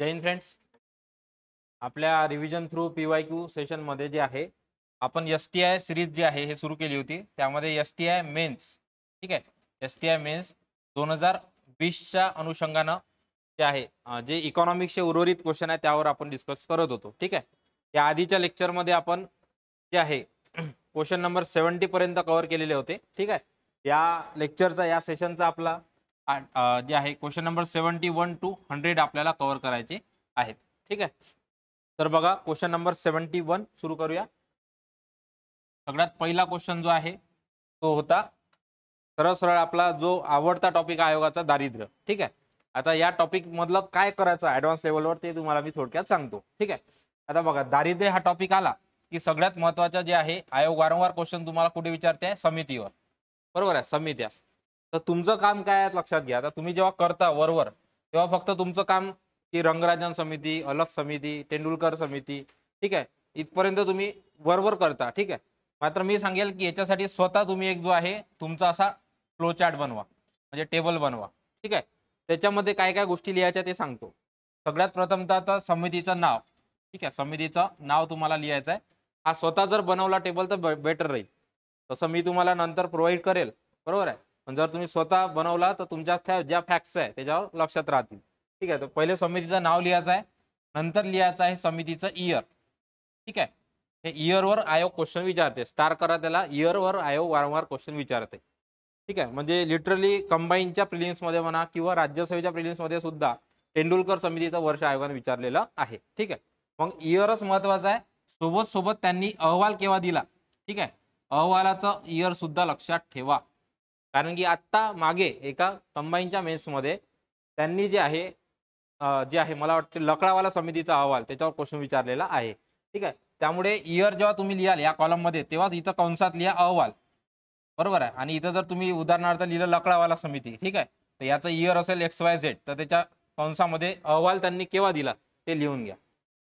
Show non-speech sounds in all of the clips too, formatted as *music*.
जय हिंद फ्रेंड्स आपल्या revision through P Y Q सेशनमध्ये जे आहे आपण एस टी आय सिरीज जी आहे हे सुरू केली होती त्यामध्ये एस टी आय मेन्स ठीक आहे एस टी आय मेन्स दोन हजार वीसच्या अनुषंगानं जे आहे जे इकॉनॉमिक्सचे उर्वरित क्वेश्चन आहे त्यावर आपण डिस्कस करत होतो ठीक आहे या आधीच्या लेक्चरमध्ये आपण जे आहे क्वेश्चन नंबर सेवन्टीपर्यंत कव्हर केलेले होते ठीक आहे या लेक्चरचा या सेशनचा आपला जे आहे question number seventy one to hundred आपल्याला कव्हर करायचे आहेत ठीक आहे तर बघा क्वेश्चन नंबर सेवन्टी वन सुरू करूया सगळ्यात पहिला क्वेश्चन जो आहे तो होता सरळ सरळ आपला जो आवडता टॉपिक आयोगाचा दारिद्र्य ठीक आहे आता या टॉपिक मधलं काय करायचं ऍडव्हान्स लेवलवर ते तुम्हाला मी थोडक्यात सांगतो ठीक आहे आता बघा दारिद्र्य हा टॉपिक आला की सगळ्यात महत्वाचा जे आहे आयोग वारंवार क्वेश्चन तुम्हाला कुठे विचारते समितीवर बरोबर आहे समित्या तर तुमचं काम काय आहे लक्षात घ्या आता तुम्ही जेव्हा करता वरवर तेव्हा फक्त तुमचं काम की रंगराजन समिती अलग समिती तेंडुलकर समिती ठीक आहे इथपर्यंत तुम्ही वरवर करता ठीक आहे मात्र मी सांगेल की याच्यासाठी स्वतः तुम्ही एक जो आहे तुमचा असा फ्लोचार्ट बनवा म्हणजे टेबल बनवा ठीक आहे त्याच्यामध्ये काय काय गोष्टी लिहायच्या ते सांगतो सगळ्यात प्रथमतः आता समितीचं नाव ठीक आहे समितीचं नाव तुम्हाला लिहायचं आहे हा स्वतः जर बनवला टेबल तर बेटर राहील तसं मी तुम्हाला नंतर प्रोव्हाइड करेल बरोबर आहे जर तुम्ही स्वतः बनवला तर तुमच्या ज्या फॅक्ट्स आहे त्याच्यावर लक्षात राहतील ठीक आहे तर पहिले समितीचं नाव लिहायचं आहे नंतर लिहायचं आहे समितीचं इयर ठीक आहे हे इयरवर आयोग क्वेश्चन विचारते स्टार करा त्याला इयरवर आयोग वारंवार क्वेश्चन विचारते ठीक आहे म्हणजे लिटरली कंबाईनच्या मध्ये म्हणा किंवा राज्यसभेच्या मध्ये सुद्धा तेंडुलकर समितीचं वर्ष आयोगाने विचारलेलं आहे ठीक आहे मग इयरच महत्वाचा आहे सोबत सोबत त्यांनी अहवाल केव्हा दिला ठीक आहे अहवालाचं इयर सुद्धा लक्षात ठेवा कारण की आत्ता मागे एका कंबाईनच्या मेन्समध्ये त्यांनी जे आहे जे आहे मला वाटते लकडावाला समितीचा अहवाल त्याच्यावर क्वेश्चन विचारलेला आहे ठीक आहे त्यामुळे इयर जेव्हा तुम्ही लिहाल या कॉलममध्ये तेव्हाच इथं कंसात लिहा अहवाल बरोबर आहे आणि इथं जर तुम्ही उदाहरणार्थ लिहिलं लकडावाला समिती ठीक आहे तर याचं इयर असेल एक्स वाय झेड तर त्याच्या कंसामध्ये अहवाल त्यांनी केव्हा दिला ते लिहून घ्या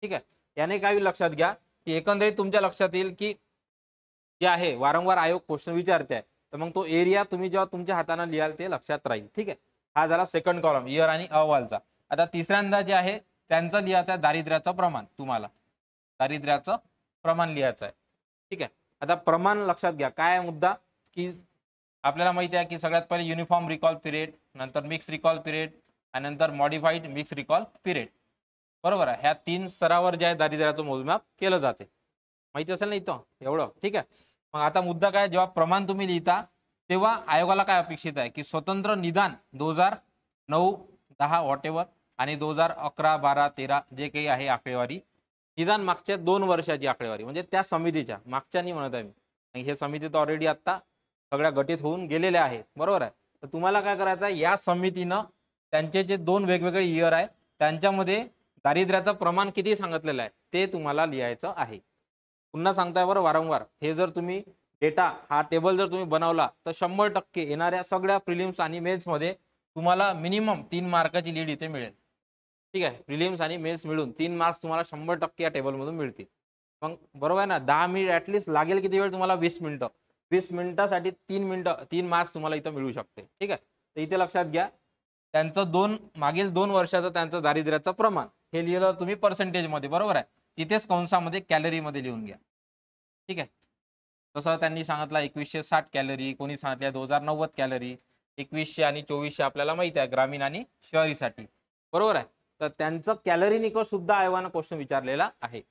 ठीक आहे याने काय लक्षात घ्या की एकंदरीत तुमच्या लक्षात येईल की जे आहे वारंवार आयोग क्वेश्चन विचारते आहे तर मग तो एरिया तुम्ही जेव्हा तुमच्या हाताने लिहाल ते लक्षात राहील ठीक आहे हा झाला सेकंड कॉलम इयर आणि अहवालचा आता तिसऱ्यांदा जे आहे त्यांचा लिहायचा आहे दारिद्र्याचं प्रमाण तुम्हाला दारिद्र्याचं प्रमाण लिहायचं आहे ठीक आहे आता प्रमाण लक्षात घ्या काय मुद्दा की आपल्याला माहिती आहे की सगळ्यात पहिले युनिफॉर्म रिकॉल पिरियड नंतर मिक्स रिकॉल पिरियड आणि नंतर मॉडिफाईड मिक्स रिकॉल पिरियड बरोबर आहे ह्या तीन स्तरावर जे आहे दारिद्र्याचं मोजमाप केलं जाते माहिती असेल ना इथं एवढं ठीक आहे मग आता मुद्दा काय जेव्हा प्रमाण तुम्ही लिहिता तेव्हा आयोगाला काय अपेक्षित आहे की स्वतंत्र निदान दोन हजार नऊ दहा वॉट आणि दोन हजार अकरा बारा तेरा जे काही आहे आकडेवारी निदान मागच्या दोन वर्षाची आकडेवारी म्हणजे त्या समितीच्या मागच्या म्हणत आहे मी हे समिती तर ऑलरेडी आता सगळ्या गटीत होऊन गेलेल्या आहेत बरोबर आहे तर तुम्हाला काय करायचं आहे या समितीनं त्यांचे जे दोन वेगवेगळे इयर आहे त्यांच्यामध्ये दारिद्र्याचं प्रमाण किती सांगितलेलं आहे ते तुम्हाला लिहायचं आहे पुन्हा सांगताय बरं वारंवार हे जर तुम्ही डेटा हा टेबल जर तुम्ही बनवला तर शंभर टक्के येणाऱ्या सगळ्या प्रिलिम्स आणि मेन्समध्ये तुम्हाला मिनिमम तीन मार्काची लीड इथे मिळेल ठीक आहे प्रिलिम्स आणि मेन्स मिळून तीन मार्क्स तुम्हाला शंभर टक्के या टेबलमधून मिळतील मग बरोबर आहे ना दहा मिनिट ॲटलिस्ट लागेल किती वेळ तुम्हाला वीस मिनिटं वीस मिनिटासाठी तीन मिनटं तीन मार्क्स तुम्हाला इथं मिळू शकते ठीक आहे तर इथे लक्षात घ्या त्यांचं दोन मागील दोन वर्षाचं त्यांचं दारिद्र्याचं प्रमाण हे लिहिलं तुम्ही पर्सेंटेजमध्ये बरोबर आहे तिथेच कंसामध्ये कॅलरीमध्ये लिहून घ्या ठीक आहे तसं त्यांनी सांगितलं एकवीसशे साठ कॅलरी कोणी सांगितल्या दोन हजार नव्वद कॅलरी एकवीसशे आणि चोवीसशे आपल्याला माहिती आहे ग्रामीण आणि शहरीसाठी बरोबर आहे तर त्यांचं कॅलरी निकष सुद्धा आयोगानं क्वेश्चन विचारलेला आहे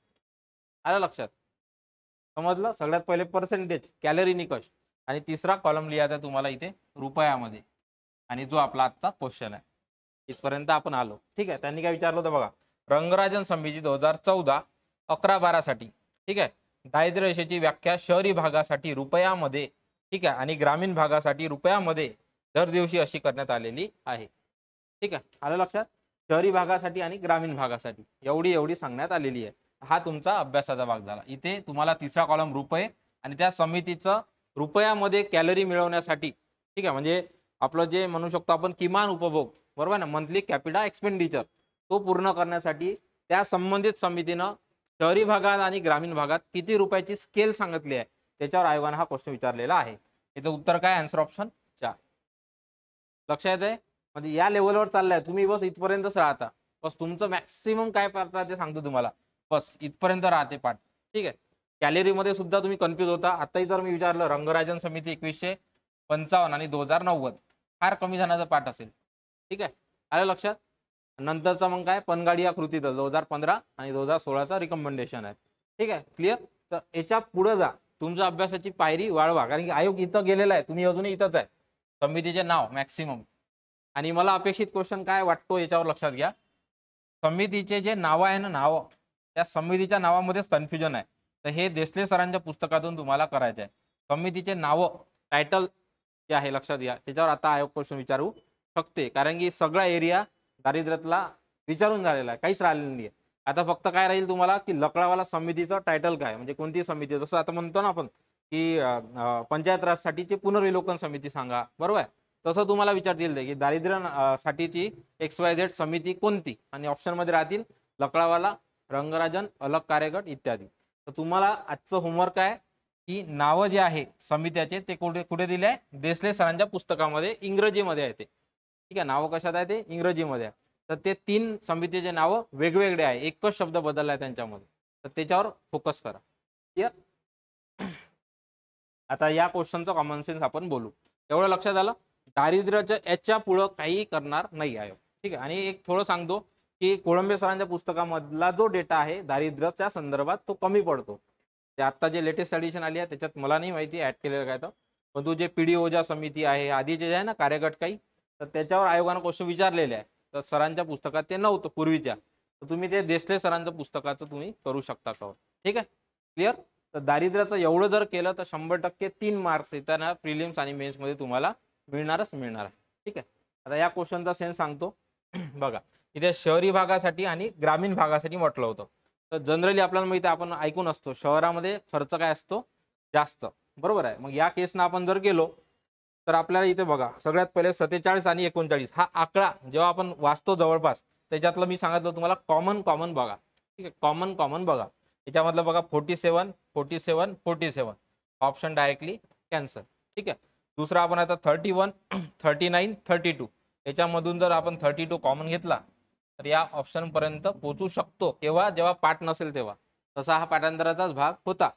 आलं लक्षात समजलं सगळ्यात पहिले पर्सेंटेज कॅलरी निकष आणि तिसरा कॉलम लिहायचा तुम्हाला इथे रुपयामध्ये आणि जो आपला आत्ता क्वेश्चन आहे इथपर्यंत आपण आलो ठीक आहे त्यांनी काय विचारलं होतं बघा रंगराजन समिती दोन हजार चौदा अकरा बारासाठी ठीक आहे दारिद्र्य रेषेची व्याख्या शहरी भागासाठी रुपयामध्ये ठीक आहे आणि ग्रामीण भागासाठी रुपयामध्ये दर दिवशी अशी करण्यात आलेली आहे ठीक आहे आलं लक्षात शहरी भागासाठी आणि ग्रामीण भागासाठी एवढी एवढी सांगण्यात आलेली आहे हा तुमचा अभ्यासाचा भाग झाला इथे तुम्हाला तिसरा कॉलम रुपये आणि त्या समितीचं रुपयामध्ये कॅलरी मिळवण्यासाठी ठीक आहे म्हणजे आपलं जे म्हणू शकतो आपण किमान उपभोग बरोबर ना मंथली कॅपिटा एक्सपेंडिचर तो पूर्ण करण्यासाठी त्या संबंधित समितीनं शहरी भागात आणि ग्रामीण भागात किती रुपयाची स्केल सांगितली आहे त्याच्यावर आयोगानं हा प्रश्न विचारलेला आहे याचं उत्तर काय आन्सर ऑप्शन चार लक्षात आहे म्हणजे या लेवलवर चाललाय तुम्ही बस इथपर्यंतच राहता बस तुमचं मॅक्सिमम काय पाठ ते सांगतो तुम्हाला बस इथपर्यंत राहते पाठ ठीक आहे कॅलरीमध्ये सुद्धा तुम्ही कन्फ्यूज होता आताही जर मी विचारलं रंगराजन समिती एकवीसशे पंचावन्न आणि दोन हजार नव्वद फार कमी जणाचा पाठ असेल ठीक आहे आलं लक्षात नंतरचा मग काय पनगाडी या कृतीचा दोन हजार पंधरा आणि दोन हजार सोळाचा रिकमेंडेशन आहे ठीक आहे क्लिअर तर याच्या पुढे जा तुमच्या अभ्यासाची पायरी वाढवा कारण की आयोग इथं गेलेला आहे तुम्ही अजूनही इथंच आहे समितीचे नाव मॅक्सिमम आणि मला अपेक्षित क्वेश्चन काय वाटतो याच्यावर लक्षात घ्या समितीचे जे नावं आहे ना नावं त्या समितीच्या नावामध्येच कन्फ्युजन आहे तर हे देसले सरांच्या पुस्तकातून तुम्हाला करायचं आहे समितीचे नावं टायटल जे आहे लक्षात घ्या त्याच्यावर आता आयोग क्वेश्चन विचारू शकते कारण की सगळा एरिया दारिद्र्यातला विचारून झालेला आहे काहीच राहिलेलं नाही आता फक्त काय राहील तुम्हाला की लकडावाला समितीचं टायटल काय म्हणजे कोणती समिती जसं आता म्हणतो ना आपण की पंचायत राजसाठीची पुनर्विलोकन समिती सांगा बरोबर आहे तसं तुम्हाला विचारतील की दारिद्र्य साठीची एक्स वाय झेड समिती कोणती आणि ऑप्शनमध्ये राहतील लकडावाला रंगराजन अलग कार्यगट इत्यादी तर तुम्हाला आजचं होमवर्क आहे की नावं जे आहे समित्याचे ते कुठे कुठे दिले आहे देसले सरांच्या पुस्तकामध्ये इंग्रजीमध्ये आहे ते ठीक आहे नावं कशात आहे ते इंग्रजीमध्ये आहे तर ते तीन समितीचे नाव वेगवेगळे आहे एकच शब्द बदलला आहे त्यांच्यामध्ये तर त्याच्यावर फोकस करा क्लिअर *clears throat* आता या क्वेश्चनचा कॉमन सेन्स आपण बोलू एवढं लक्षात आलं दारिद्र्याच्या याच्या पुढं काही करणार नाही आयोग ठीक आहे आणि एक थोडं सांगतो की कोळंबे सरांच्या पुस्तकामधला जो डेटा आहे दारिद्र्याच्या संदर्भात तो कमी पडतो ते आत्ता जे लेटेस्ट एडिशन आली आहे त्याच्यात मला नाही माहिती ऍड केलेलं काय तर पण तू जे पी डी ओजा समिती आहे आधीचे जे आहे ना कार्यगट काही तर त्याच्यावर आयोगानं क्वेश्चन विचारलेले आहे तर सरांच्या पुस्तकात ते नव्हतं पूर्वीच्या तर तुम्ही ते देशले सरांच्या पुस्तकाचं तुम्ही करू शकता कवर ठीक आहे क्लिअर तर दारिद्र्याचं एवढं जर केलं तर शंभर टक्के तीन मार्क्स येताना प्रिलियम्स आणि मेन्समध्ये तुम्हाला मिळणारच मिळणार आहे ठीक आहे आता या क्वेश्चनचा सेन्स सांगतो *clears throat* बघा इथे शहरी भागासाठी आणि ग्रामीण भागासाठी म्हटलं होतं तर जनरली आपल्याला माहिती आपण ऐकून असतो शहरामध्ये खर्च काय असतो जास्त बरोबर आहे मग या केसनं आपण जर गेलो तर आपल्याला इथे बघा सगळ्यात पहिले सत्तेचाळीस आणि एकोणचाळीस हा आकडा जेव्हा आपण वाचतो जवळपास त्याच्यातलं मी सांगितलं तुम्हाला कॉमन कॉमन बघा ठीक आहे कॉमन कॉमन बघा याच्यामधलं बघा forty seven forty seven forty seven option directly cancel ठीक आहे दुसरा आपण आता thirty one thirty nine thirty two याच्यामधून जर आपण थर्टी टू कॉमन घेतला तर या ऑप्शनपर्यंत पोचू शकतो केव्हा जेव्हा पाठ नसेल तेव्हा तसा हा पाठांतराचाच भाग होता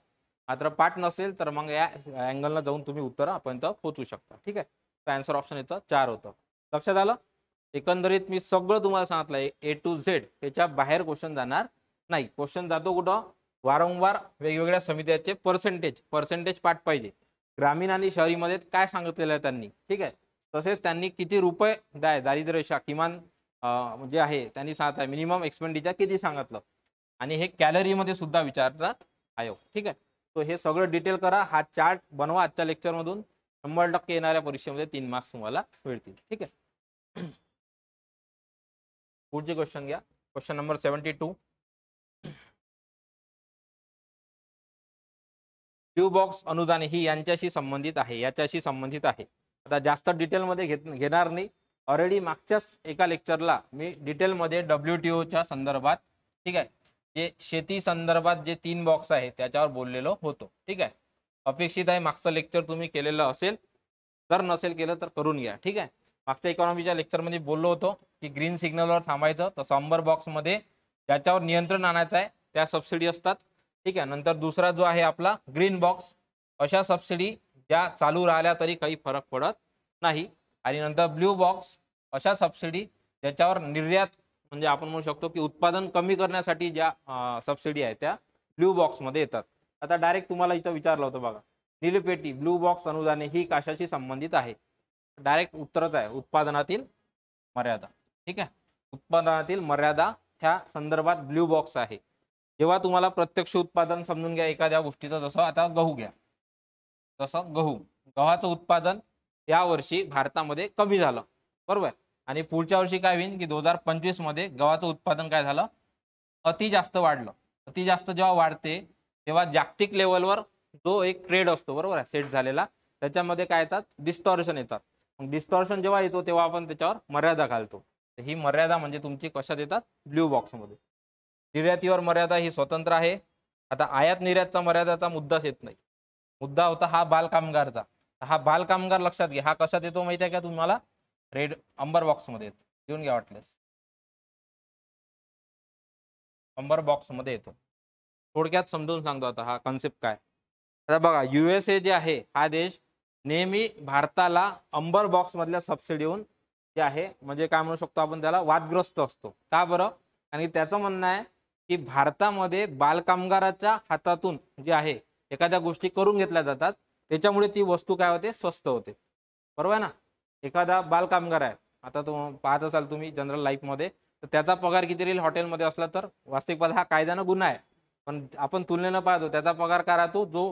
मात्र पाठ नसेल तर मग या अँगलला जाऊन तुम्ही उत्तरापर्यंत पोहोचू शकता ठीक आहे तर ऑप्शन याचं चार होतं लक्षात आलं एकंदरीत मी सगळं तुम्हाला सांगितलं ए टू झेड त्याच्या बाहेर क्वेश्चन जाणार नाही क्वेश्चन जातो कुठं वारंवार वेगवेगळ्या समित्याचे पर्सेंटेज पर्सेंटेज पाठ पाहिजे ग्रामीण आणि शहरीमध्ये काय सांगितलेलं आहे त्यांनी ठीक आहे तसेच त्यांनी किती रुपये द्याय दारिद्र्यरेषा किमान जे आहे त्यांनी सांगत आहे मिनिमम एक्सपेंडिचर किती सांगितलं आणि हे कॅलरीमध्ये सुद्धा विचारतात आयोग ठीक आहे तो हे सगळं डिटेल करा हा चार्ट बनवा आजच्या लेक्चरमधून शंभर टक्के येणाऱ्या परीक्षेमध्ये तीन मार्क्स तुम्हाला मिळतील ठीक आहे *clears throat* पुढचे क्वेश्चन घ्या क्वेश्चन नंबर सेवन्टी टू ट्यू बॉक्स अनुदान ही यांच्याशी संबंधित आहे याच्याशी संबंधित आहे आता जास्त डिटेलमध्ये घेत घेणार नाही ऑलरेडी मागच्याच एका लेक्चरला मी डिटेलमध्ये डब्ल्यू टी ओच्या संदर्भात ठीक आहे जे शेती संदर्भात जे तीन बॉक्स आहे त्याच्यावर बोललेलो होतो ठीक आहे अपेक्षित आहे मागचं लेक्चर तुम्ही केलेलं असेल जर नसेल केलं तर करून घ्या ठीक आहे मागच्या इकॉनॉमीच्या लेक्चरमध्ये बोललो होतो की ग्रीन सिग्नलवर थांबायचं तर शंभर बॉक्समध्ये ज्याच्यावर नियंत्रण आणायचं आहे त्या सबसिडी असतात ठीक आहे नंतर दुसरा जो आहे आपला ग्रीन बॉक्स अशा सबसिडी ज्या चालू राहिल्या तरी काही फरक पडत नाही आणि नंतर ब्ल्यू बॉक्स अशा सबसिडी ज्याच्यावर निर्यात म्हणजे आपण म्हणू शकतो की उत्पादन कमी करण्यासाठी ज्या सबसिडी आहेत त्या ब्ल्यू बॉक्समध्ये येतात आता डायरेक्ट तुम्हाला इथं विचारलं होतं बघा निलपेटी ब्लू बॉक्स अनुदाने ही काशाशी संबंधित आहे डायरेक्ट उत्तरच आहे उत्पादनातील मर्यादा ठीक आहे उत्पादनातील मर्यादा ह्या संदर्भात ब्ल्यू बॉक्स आहे जेव्हा तुम्हाला प्रत्यक्ष उत्पादन समजून घ्या एखाद्या गोष्टीचं जसं आता गहू घ्या जसं गहू गव्हाचं उत्पादन यावर्षी भारतामध्ये कमी झालं बरोबर आणि पुढच्या वर्षी काय होईल की दोन हजार पंचवीस मध्ये गव्हाचं उत्पादन काय झालं अति जास्त वाढलं अति जास्त जेव्हा वाढते तेव्हा जागतिक लेवलवर जो एक ट्रेड असतो बरोबर आहे सेट झालेला त्याच्यामध्ये काय येतात डिस्टॉर्शन येतात मग डिस्टॉर्शन जेव्हा येतो तेव्हा आपण त्याच्यावर मर्यादा घालतो ही मर्यादा म्हणजे तुमची कशात येतात ब्ल्यू बॉक्समध्ये निर्यातीवर मर्यादा ही स्वतंत्र आहे आता आयात निर्यातचा मर्यादाचा मुद्दाच येत नाही मुद्दा होता हा बालकामगारचा हा बालकामगार लक्षात घ्या हा कशात येतो माहिती आहे का तुम्हाला रेड अंबर बॉक्समध्ये येतो घेऊन घ्या वाटलेस अंबर बॉक्समध्ये येतो थोडक्यात समजून सांगतो आता हा कॉन्सेप्ट काय आता बघा युएसए जे आहे हा देश नेहमी भारताला अंबर बॉक्समधल्या सबसिडीहून जे आहे म्हणजे काय म्हणू शकतो आपण त्याला वादग्रस्त असतो का बरं आणि त्याचं म्हणणं आहे की भारतामध्ये बालकामगाराच्या हातातून जे आहे एखाद्या गोष्टी करून घेतल्या जातात त्याच्यामुळे ती वस्तू काय होते स्वस्त होते बरोबर आहे ना एखादा बालकामगार आहे आता तुम्ही पाहत असाल तुम्ही जनरल लाईफमध्ये तर त्याचा पगार किती राहील हॉटेलमध्ये असला तर वास्तविक हा कायद्यानं गुन्हा आहे पण आपण तुलनेनं पाहतो त्याचा पगार काय राहतो जो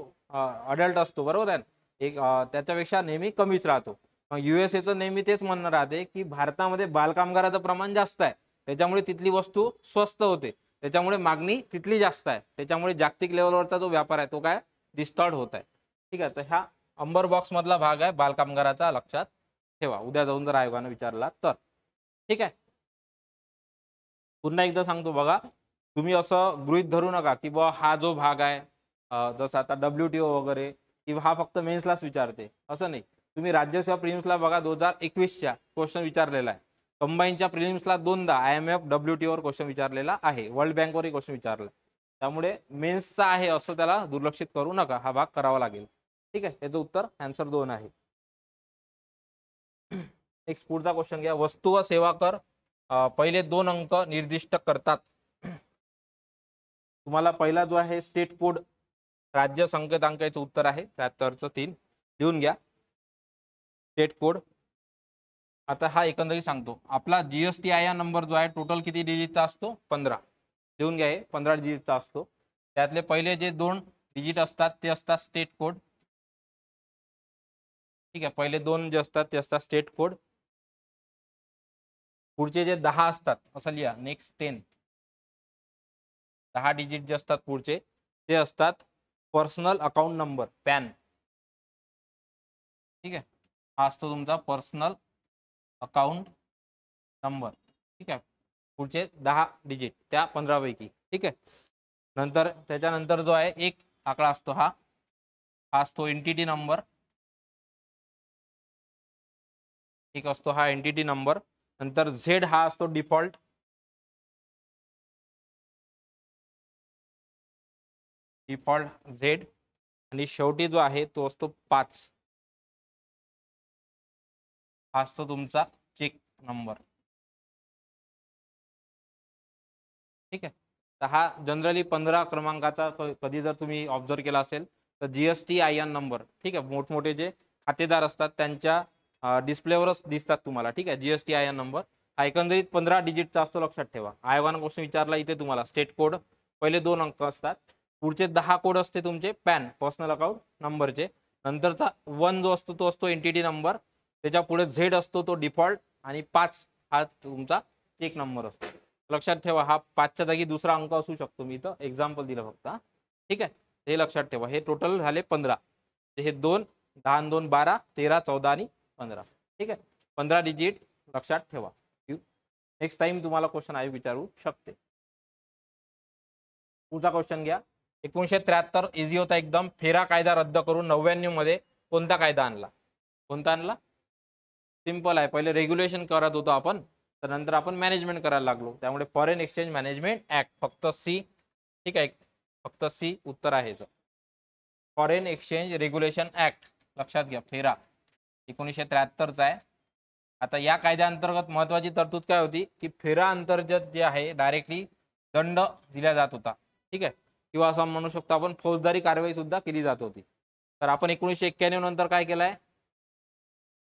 अडल्ट असतो बरोबर आहे एक त्याच्यापेक्षा नेहमी कमीच राहतो मग युएसएचं नेहमी तेच म्हणणं राहते की भारतामध्ये बालकामगाराचं प्रमाण जास्त आहे त्याच्यामुळे तिथली वस्तू स्वस्त होते त्याच्यामुळे मागणी तिथली जास्त आहे त्याच्यामुळे जागतिक लेवलवरचा जो व्यापार आहे तो काय डिस्टॉर्ट होत आहे ठीक आहे तर ह्या अंबर बॉक्समधला भाग आहे बालकामगाराचा लक्षात ठेवा उद्या जाऊन जर आयोगानं विचारला तर ठीक आहे पुन्हा एकदा सांगतो बघा तुम्ही असं गृहित धरू नका की बा हा जो भाग आहे जसं आता डब्ल्यू टी ओ वगैरे की हा फक्त मेन्सलाच विचारते असं नाही तुम्ही राज्यसेवा प्रिलिम्सला बघा दोन हजार एकवीसच्या क्वेश्चन विचारलेला आहे कंबाईनच्या प्रिलिम्सला दोनदा I M F W T over question विचारलेला आहे वर्ल्ड बँकवरही क्वेश्चन विचारला त्यामुळे मेन्सचा आहे असं त्याला दुर्लक्षित करू नका हा भाग करावा लागेल ठीक आहे याचं उत्तर आन्सर दोन आहे नेक्स्ट पुढचा क्वेश्चन घ्या वस्तू व सेवा कर पहिले दोन अंक निर्दिष्ट करतात तुम्हाला पहिला जो आहे स्टेट कोड राज्य संकेतांकाचं उत्तर आहे त्र्याहत्तरचं तीन लिहून घ्या स्टेट कोड आता हा एकंदरीत सांगतो आपला जीएसटी आय या नंबर जो आहे टोटल किती डिजिटचा असतो पंधरा लिहून घ्या हे पंधरा डिजिटचा असतो त्यातले पहिले जे दोन डिजिट असतात ते असतात स्टेट कोड ठीक आहे पहिले दोन जे असतात ते असतात स्टेट कोड पुढचे जे दहा असतात असं नेक्स्ट टेन दहा डिजिट जे असतात पुढचे ते असतात पर्सनल अकाउंट नंबर पॅन ठीक है हा असतो तुमचा पर्सनल अकाउंट नंबर ठीक है पुढचे दहा डिजिट त्या पैकी ठीक है नंतर नंतर जो आहे एक आकडा असतो हा हा असतो एनटीटी नंबर एक असतो हा एनटीटी नंबर नंतर झेड हा असतो डिफॉल्ट डिफॉल्ट झेड आणि शेवटी जो आहे तो असतो पाच हा असतो तुमचा चेक नंबर ठीक आहे तर हा जनरली पंधरा क्रमांकाचा कधी जर तुम्ही ऑब्झर्व केला असेल तर जीएसटी आय एन नंबर ठीक आहे मोठमोठे जे खातेदार असतात त्यांच्या डिस्प्लेवरच दिसतात तुम्हाला ठीक आहे जीएसटी आय एन नंबर हा एकंदरीत पंधरा डिजिटचा असतो लक्षात ठेवा आय वन क्वेश्चन विचारला इथे तुम्हाला स्टेट कोड पहिले दोन अंक असतात पुढचे दहा कोड असते तुमचे पॅन पर्सनल अकाउंट नंबरचे नंतरचा वन जो असतो तो असतो एनटीटी नंबर त्याच्या पुढे झेड असतो तो डिफॉल्ट आणि पाच हा तुमचा चेक नंबर असतो लक्षात ठेवा हा पाचच्या जागी दुसरा अंक असू शकतो मी इथं एक्झाम्पल दिलं फक्त ठीक आहे हे लक्षात ठेवा हे टोटल झाले पंधरा हे दोन दहा दोन बारा तेरा चौदा आणि पंधरा ठीक आहे पंधरा डिजिट लक्षात ठेवा नेक्स्ट टाइम तुम्हाला क्वेश्चन आयोग विचारू शकते पुढचा क्वेश्चन घ्या एकोणीशे त्र्याहत्तर इझी होता एकदम फेरा कायदा रद्द करून नव्याण्णव मध्ये कोणता कायदा आणला कोणता आणला सिम्पल आहे पहिले रेग्युलेशन करत होतो आपण तर नंतर आपण मॅनेजमेंट करायला लागलो त्यामुळे फॉरेन एक्सचेंज मॅनेजमेंट ऍक्ट फक्त सी ठीक आहे फक्त सी उत्तर आहे फॉरेन एक्सचेंज रेग्युलेशन ऍक्ट लक्षात घ्या फेरा एकोणीसशे त्र्याहत्तरचा आहे आता या कायद्याअंतर्गत महत्वाची तरतूद काय होती की फेरा अंतर्गत जे आहे डायरेक्टली दंड दिला जात होता ठीक आहे किंवा असं म्हणू शकतो आपण फौजदारी कारवाई सुद्धा केली जात होती तर आपण एकोणीसशे एक्क्याण्णव नंतर काय केलं आहे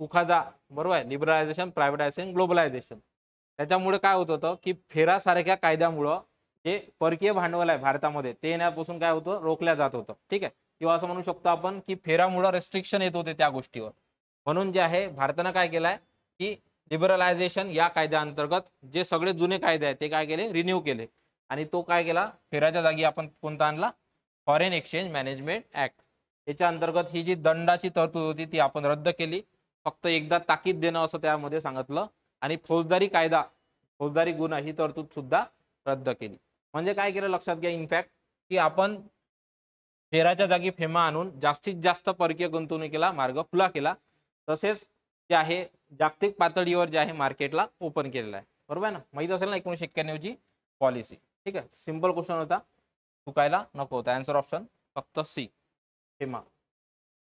उखाजा बरोबर आहे लिबरलायझेशन प्रायव्हेटायझेशन ग्लोबलायझेशन त्याच्यामुळे काय होत होतं की फेरासारख्या कायद्यामुळं जे परकीय भांडवल आहे भारतामध्ये ते येण्यापासून काय होतं रोखल्या जात होतं ठीक आहे किंवा असं म्हणू शकतो आपण की फेरामुळं रेस्ट्रिक्शन येत होते त्या गोष्टीवर म्हणून जे आहे भारतानं काय केलंय की लिबरलायझेशन या कायद्याअंतर्गत जे सगळे जुने कायदे आहेत ते काय केले रिन्यू केले आणि तो काय केला फेराच्या जागी आपण कोणता आणला फॉरेन एक्सचेंज मॅनेजमेंट ऍक्ट याच्या अंतर्गत ही जी दंडाची तरतूद होती ती आपण रद्द केली फक्त एकदा ताकीद देणं असं त्यामध्ये सांगितलं आणि फौजदारी कायदा फौजदारी गुन्हा ही तरतूद सुद्धा रद्द केली म्हणजे काय केलं लक्षात घ्या इनफॅक्ट की आपण फेराच्या जागी फेमा आणून जास्तीत जास्त परकीय गुंतवणुकीला मार्ग खुला केला तसेच जे आहे जागतिक पातळीवर जे आहे मार्केटला ओपन केलेलं आहे बरोबर आहे ना माहीत असेल ना एकोणीसशे एक्क्याण्णवची पॉलिसी ठीक आहे सिम्पल क्वेश्चन होता चुकायला नको होता आन्सर ऑप्शन फक्त सी हेमा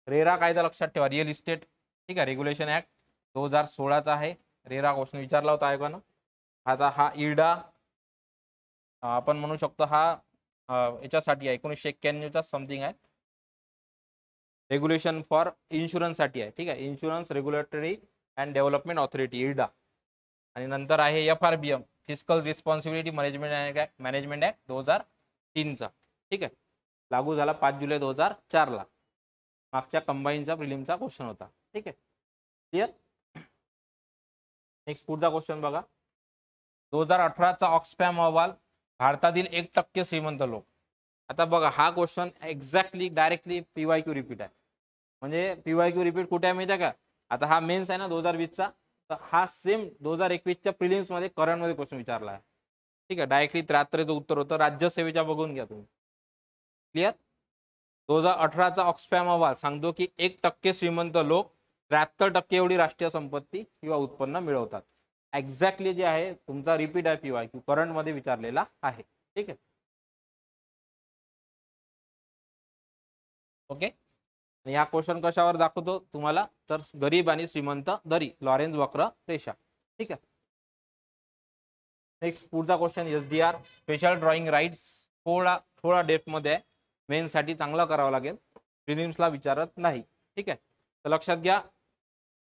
रेरा कायदा लक्षात ठेवा रिअल इस्टेट ठीक आहे रेग्युलेशन ऍक्ट दोन हजार सोळाचा आहे रेरा क्वेश्चन विचारला होता आयोगानं आता हा इडा आपण म्हणू शकतो हा याच्यासाठी आहे एकोणीसशे एक्क्याण्णवचा समथिंग आहे रेग्युलेशन फॉर इन्शुरन्ससाठी आहे ठीक आहे insurance regulatory and development authority इडा आणि नंतर आहे F R B M physical responsibility management management act दोन हजार तीनचा ठीक आहे लागू झाला पाच जुलै दोन हजार चारला मागच्या कंबाईनचा प्रिलिमचा क्वेश्चन होता ठीक आहे क्लिअर नेक्स्ट पुढचा क्वेश्चन बघा दोन हजार अठराचा ऑक्सफॅम अहवाल भारतातील एक टक्के श्रीमंत लोक आता बघा हा question exactly directly P Y Q repeat आहे म्हणजे पीवाय क्यू रिपीट कुठे आहे माहिती का आता हा मेन्स आहे ना दोन हजार वीसचा तर हा सेम दोन हजार एकवीसच्या प्रिलिम्समध्ये करंटमध्ये क्वेश्चन विचारला आहे ठीक आहे डायरेक्टली त्र्याहत्तरचं उत्तर होतं राज्यसेवेच्या बघून घ्या तुम्ही क्लिअर दोन हजार अठराचा ऑक्सफॅम अहवाल सांगतो की एक टक्के श्रीमंत लोक त्र्याहत्तर टक्के एवढी राष्ट्रीय संपत्ती किंवा उत्पन्न मिळवतात एक्झॅक्टली जे आहे तुमचा रिपीट आहे पीवाय क्यू करंटमध्ये विचारलेला आहे ठीक आहे ओके या क्वेश्चन कशावर दाखवतो तुम्हाला तर गरीब आणि श्रीमंत दरी लॉरेन्स वक्र रेषा ठीक आहे नेक्स्ट पुढचा question S D R special drawing rights थोडा थोडा डेप्थमध्ये आहे मेनसाठी चांगलं करावा लागेल प्रिलिम्सला विचारत नाही ठीक आहे तर लक्षात घ्या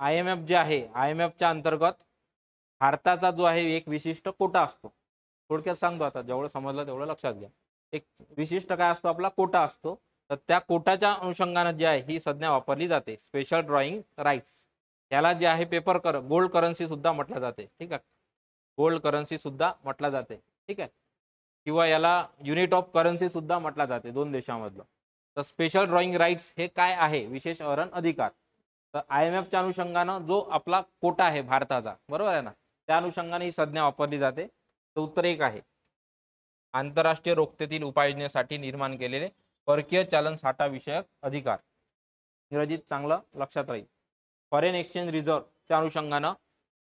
आय एम एफ जे आहे आय एम एफच्या अंतर्गत भारताचा जो आहे एक विशिष्ट कोटा असतो थोडक्यात सांगतो आता जेवढं समजलं तेवढं लक्षात घ्या एक विशिष्ट काय असतो आपला कोटा असतो तर त्या कोटाच्या अनुषंगानं जी आहे ही संज्ञा वापरली जाते स्पेशल ड्रॉइंग राईट्स याला जे आहे पेपर कर गोल्ड करन्सी सुद्धा म्हटलं जाते ठीक आहे गोल्ड करन्सी सुद्धा म्हटलं जाते ठीक आहे किंवा याला युनिट ऑफ करन्सी सुद्धा म्हटला जाते दोन देशांमधलं तर स्पेशल ड्रॉइंग राईट्स हे काय आहे विशेष अरण अधिकार तर आय एम एफच्या अनुषंगानं जो आपला कोटा आहे भारताचा बरोबर आहे ना त्या अनुषंगाने ही संज्ञा वापरली जाते तर उत्तर एक आहे आंतरराष्ट्रीय रोखतेतील उपाययोजनेसाठी निर्माण केलेले परकीय चलन साठा विषयक अधिकार इंग्रजीत चांगलं लक्षात राहील फॉरेन एक्सचेंज रिझर्व्ह च्या अनुषंगानं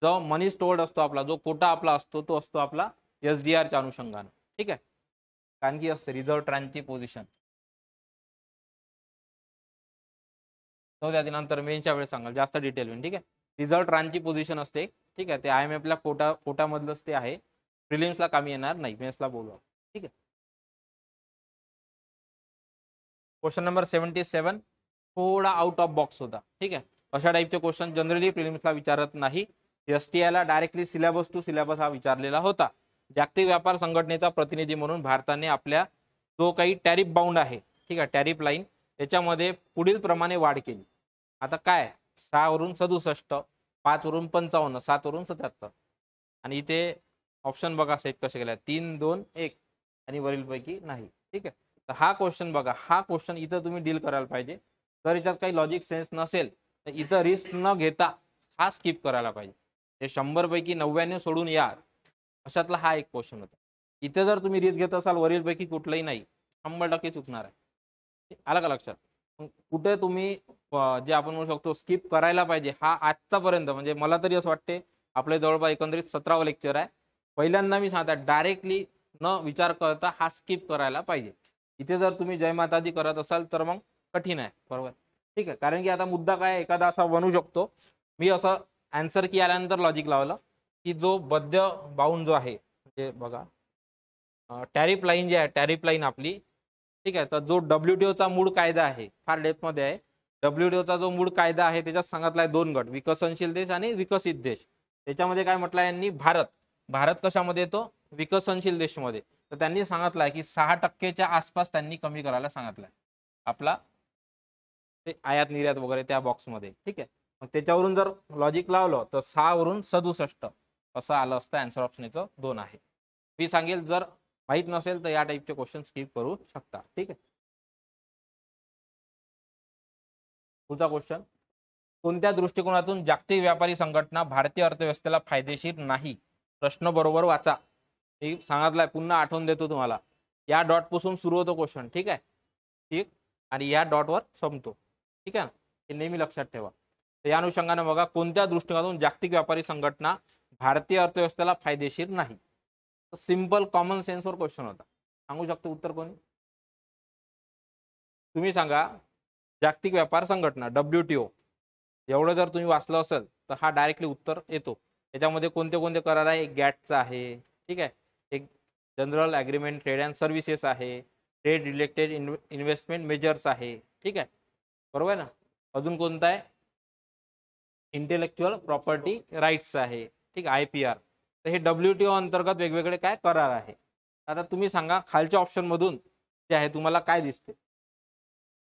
जो मनी स्टोर्ड असतो आपला जो कोटा आपला असतो तो असतो आपला एस डी आरच्या अनुषंगानं ठीक आहे कारण की असते रिझर्व्ह ट्रँकची पोझिशन चौदा दिनानंतर मेनच्या वेळेस सांगाल जास्त डिटेल होईल ठीक आहे रिझर्व ट्रँकची पोझिशन असते ठीक आहे ते आय एम एफला कोटा कोटामधलंच ते आहे प्रिलिम्सला कामी येणार नाही मेन्सला बोलवा ठीक आहे क्वेश्चन नंबर सेवेंटी सेवन थोडा आउट ऑफ बॉक्स होता ठीक आहे अशा टाईपचे क्वेश्चन जनरली प्रिलिम्सला विचारत नाही एस टी आयला डायरेक्टली सिलेबस टू सिलेबस हा विचारलेला होता जागतिक व्यापार संघटनेचा प्रतिनिधी म्हणून भारताने आपल्या जो काही टॅरिफ बाउंड आहे ठीक आहे टॅरिफ लाईन याच्यामध्ये पुढील प्रमाणे वाढ केली आता काय सहावरून सदुसष्ट पाचवरून पंचावन्न वरून सत्याहत्तर आणि इथे ऑप्शन बघा सेट कसे केला तीन दोन एक आणि वरीलपैकी नाही ठीक आहे तर हा क्वेश्चन बघा हा क्वेश्चन इथं तुम्ही डील करायला पाहिजे जर याच्यात काही लॉजिक सेन्स नसेल तर इथं रिस्क न घेता हा स्किप करायला पाहिजे हे शंभरपैकी नव्याण्णव सोडून या अशातला हा एक क्वेश्चन होता इथं जर तुम्ही रिस्क घेत असाल वरीलपैकी कुठलंही नाही शंभर टक्के चुकणार आहे आलं का लक्षात कुठे तुम्ही जे आपण म्हणू शकतो स्किप करायला पाहिजे हा आजचापर्यंत म्हणजे मला तरी असं वाटते आपले जवळपास एकंदरीत सतरावं लेक्चर आहे पहिल्यांदा मी सांगता डायरेक्टली न विचार करता हा स्किप करायला पाहिजे इथे जर तुम्ही दी करत असाल तर मग कठीण आहे बरोबर ठीक आहे कारण की आता मुद्दा काय एखादा असा बनू शकतो मी असं आन्सर की आल्यानंतर लॉजिक लावलं की जो बद्य बाउंड जो आहे म्हणजे बघा टॅरिफ लाईन जी आहे टॅरिफ लाईन आपली ठीक आहे तर जो डब्ल्यू चा मूळ कायदा आहे फार डेपमध्ये आहे डब्ल्यू चा जो मूळ कायदा आहे त्याच्यात सांगितला आहे दोन गट विकसनशील देश आणि विकसित देश त्याच्यामध्ये काय म्हटलं यांनी भारत भारत कशामध्ये येतो विकसनशील देशमध्ये तर त्यांनी सांगितलं की सहा टक्केच्या आसपास त्यांनी कमी करायला सांगितलं आपला ते आयात निर्यात वगैरे त्या बॉक्समध्ये ठीक आहे मग त्याच्यावरून जर लॉजिक लावलं तर सहावरून सदुसष्ट असं आलं असतं आन्सर ऑप्शन दोन आहे मी सांगेल जर माहीत नसेल तर या टाईपचे क्वेश्चन स्किप करू शकता ठीक आहे पुढचा क्वेश्चन कोणत्या दृष्टिकोनातून जागतिक व्यापारी संघटना भारतीय अर्थव्यवस्थेला फायदेशीर नाही प्रश्न बरोबर वाचा मी सांगितलंय पुन्हा आठवून देतो तुम्हाला या डॉट पासून सुरू होतो क्वेश्चन ठीक आहे ठीक आणि या डॉट वर संपतो ठीक आहे ना हे नेहमी लक्षात ठेवा तर या अनुषंगाने बघा कोणत्या दृष्टिकोनातून जागतिक व्यापारी संघटना भारतीय अर्थव्यवस्थेला फायदेशीर नाही सिम्पल कॉमन सेन्सवर क्वेश्चन होता सांगू शकतो उत्तर कोणी तुम्ही सांगा जागतिक व्यापार संघटना डब्ल्यू टी ओ एवढं जर तुम्ही वाचलं असेल तर हा डायरेक्टली उत्तर येतो याच्यामध्ये कोणते कोणते करार आहे गॅटचा आहे ठीक आहे general agreement trade and services आहे trade related in investment measures आहे ठीक आहे बरोबर आहे ना अजून कोणतं आहे इंटेलेक्च्युअल प्रॉपर्टी राईट्स आहे ठीक आय पी आर तर हे डब्ल्यू टी ओ अंतर्गत वेगवेगळे काय करार आहे आता तुम्ही सांगा खालच्या ऑप्शनमधून जे आहे तुम्हाला काय दिसते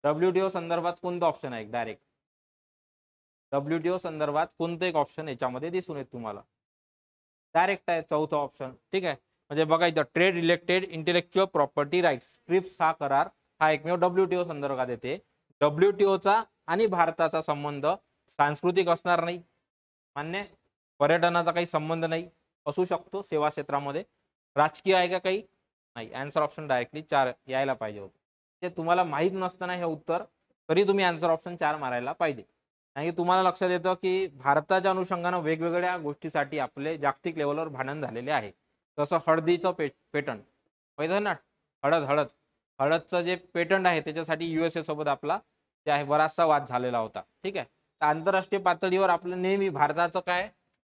डब्ल्यू टी ओ संदर्भात कोणतं ऑप्शन आहे डायरेक्ट डब्ल्यू टी ओ संदर्भात कोणतं एक ऑप्शन याच्यामध्ये दिसून येत तुम्हाला डायरेक्ट आहे चौथं ऑप्शन ठीक आहे म्हणजे बघा इथं trade related intellectual property rights TRIPS हा करार हा एकमेव डब्ल्यूटीओ संदर्भात येते ओचा आणि भारताचा संबंध सांस्कृतिक असणार नाही मान्य पर्यटनाचा काही संबंध नाही असू शकतो सेवा क्षेत्रामध्ये राजकीय आहे का काही नाही अँसर ऑप्शन डायरेक्टली चार यायला पाहिजे होतं ते तुम्हाला माहीत नसताना हे उत्तर तरी तुम्ही अँसर ऑप्शन चार मारायला पाहिजे आणि तुम्हाला लक्षात येतं की भारताच्या अनुषंगानं वेगवेगळ्या गोष्टीसाठी आपले जागतिक लेवलवर भांडण झालेले आहे जसं हळदीचं पे पेटंट पाहिजे ना हळद हळद हळदचं जे पेटंट आहे त्याच्यासाठी यु एस एसोबत आपला जे आहे बराचसा वाद झालेला होता ठीक आहे तर आंतरराष्ट्रीय पातळीवर आपलं नेहमी भारताचं काय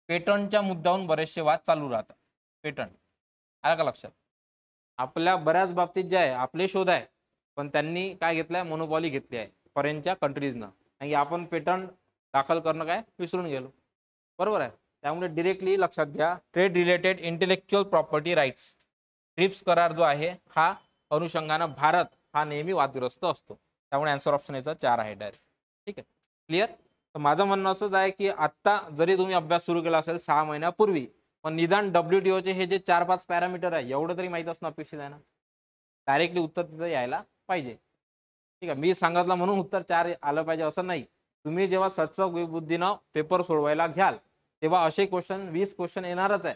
पेटंटच्या मुद्द्यावरून बरेचसे वाद चालू राहतात पेटंट आलं का लक्षात आपल्या बऱ्याच बाबतीत जे आहे आपले शोध आहे पण त्यांनी काय घेतलं आहे मोनोपॉली घेतली आहे फॉरेनच्या कंट्रीजनं आणि आपण पेटंट दाखल करणं काय विसरून गेलो बरोबर आहे त्यामुळे डिरेक्टली लक्षात घ्या trade related intellectual property rights TRIPS करार जो आहे हा अनुषंगानं भारत हा नेहमी वादग्रस्त असतो त्यामुळे आन्सर ऑप्शन याचा चार आहे डायरेक्ट ठीक आहे क्लिअर तर माझं म्हणणं असंच आहे की आत्ता जरी तुम्ही अभ्यास सुरू केला असेल सहा महिन्यापूर्वी पण निदान डब्ल्यू टी हे जे चार पाच पॅरामीटर आहे एवढं तरी माहीत असणं अपेक्षित आहे ना डायरेक्टली उत्तर तिथं यायला पाहिजे ठीक आहे मी सांगितलं म्हणून उत्तर चार आलं पाहिजे असं नाही तुम्ही जेव्हा सच्च बुद्धीनं पेपर सोडवायला घ्याल तेव्हा असे क्वेश्चन वीस क्वेश्चन येणारच आहे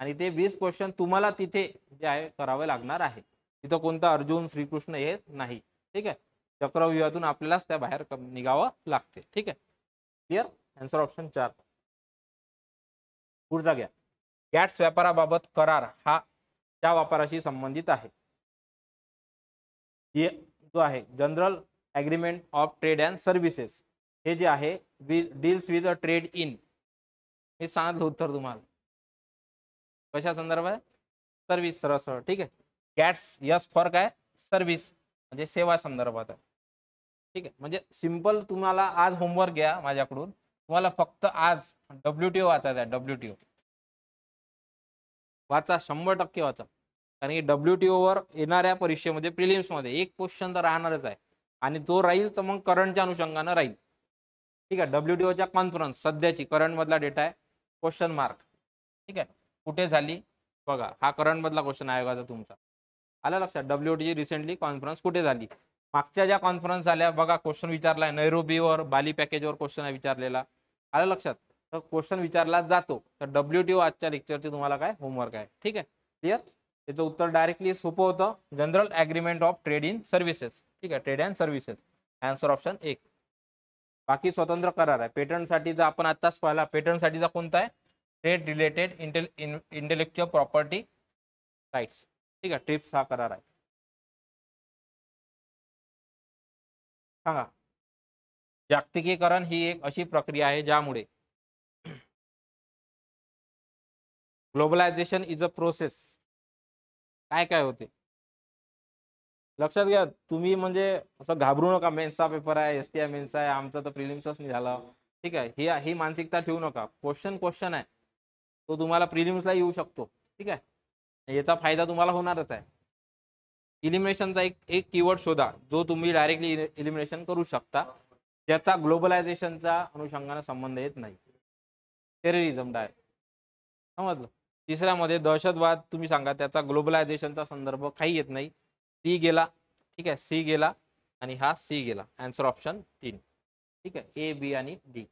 आणि ते वीस क्वेश्चन तुम्हाला तिथे जे आहे करावे लागणार आहे तिथं कोणतं अर्जुन श्रीकृष्ण हे नाही ठीक आहे चक्रव्यूहातून आपल्यालाच त्या बाहेर निघावं लागते ठीक आहे क्लिअर आन्सर ऑप्शन चार पुढचा घ्या गॅट्स व्यापाराबाबत करार हा त्या वापराशी संबंधित आहे जे जो आहे general agreement of trade and services हे जे आहे deals with a trade in हे सांगितलं उत्तर तुम्हाला कशा संदर्भ आहे सर्व्हिस सरळ ठीक आहे गॅट्स यस फॉर काय सर्व्हिस म्हणजे सेवा संदर्भात आहे ठीक आहे म्हणजे सिम्पल तुम्हाला आज होमवर्क घ्या माझ्याकडून तुम्हाला फक्त आज डब्ल्यू टी ओ वाचायचा आहे डब्ल्यू टी ओ वाचा शंभर टक्के वाचा कारण की डब्ल्यू टी ओवर येणाऱ्या परीक्षेमध्ये प्रिलिम्समध्ये एक क्वेश्चन तर राहणारच आहे आणि तो राहील तर मग करंटच्या अनुषंगानं राहील ठीक आहे डब्ल्यू टी ओच्या कॉन्फरन्स सध्याची करंटमधला डेटा आहे क्वेश्चन मार्क ठीक आहे कुठे झाली बघा हा करंट मधला क्वेश्चन आयोगाचा तुमचा आला लक्षात डब्ल्यू टी रिसेंटली कॉन्फरन्स कुठे झाली मागच्या ज्या कॉन्फरन्स झाल्या बघा क्वेश्चन विचारला आहे नैरोबीवर बाली पॅकेजवर क्वेश्चन आहे विचारलेला आलं लक्षात तर क्वेश्चन विचारला जातो तर डब्ल्यू टी ओ आजच्या लेक्चरची तुम्हाला काय होमवर्क आहे ठीक आहे क्लिअर त्याचं उत्तर डायरेक्टली सोपं होतं general agreement of trade in services ठीक आहे trade and services answer option एक बाकी स्वतंत्र करार आहे पेटंटसाठीचा आपण आत्ताच पाहिला पेटंटसाठीचा कोणता आहे trade related intel intellectual property rights ठीक आहे ट्रिप्स हा करार आहे सांगा जागतिकीकरण ही एक अशी प्रक्रिया आहे ज्यामुळे ग्लोबलायझेशन इज अ प्रोसेस काय काय होते लक्षात घ्या तुम्ही म्हणजे असं घाबरू नका मेन्सचा पेपर आहे एस टी आय मेन्स आहे आमचं तर प्रिलिम्सच नाही झालं ठीक आहे ही ही मानसिकता ठेवू नका क्वेश्चन क्वेश्चन आहे तो तुम्हाला प्रिलिम्सला येऊ शकतो ठीक आहे याचा फायदा तुम्हाला होणारच आहे इलिमिनेशनचा एक एक कीवर्ड शोधा जो तुम्ही डायरेक्टली इलिमिनेशन करू शकता ज्याचा ग्लोबलायझेशनचा अनुषंगाने संबंध येत नाही टेररिझम डाय समजलं तिसऱ्यामध्ये दहशतवाद तुम्ही सांगा त्याचा ग्लोबलायझेशनचा संदर्भ काही येत नाही सी गेला ठीक आहे सी गेला आणि हा सी गेला अँसर ऑप्शन तीन ठीक आहे ए बी आणि डी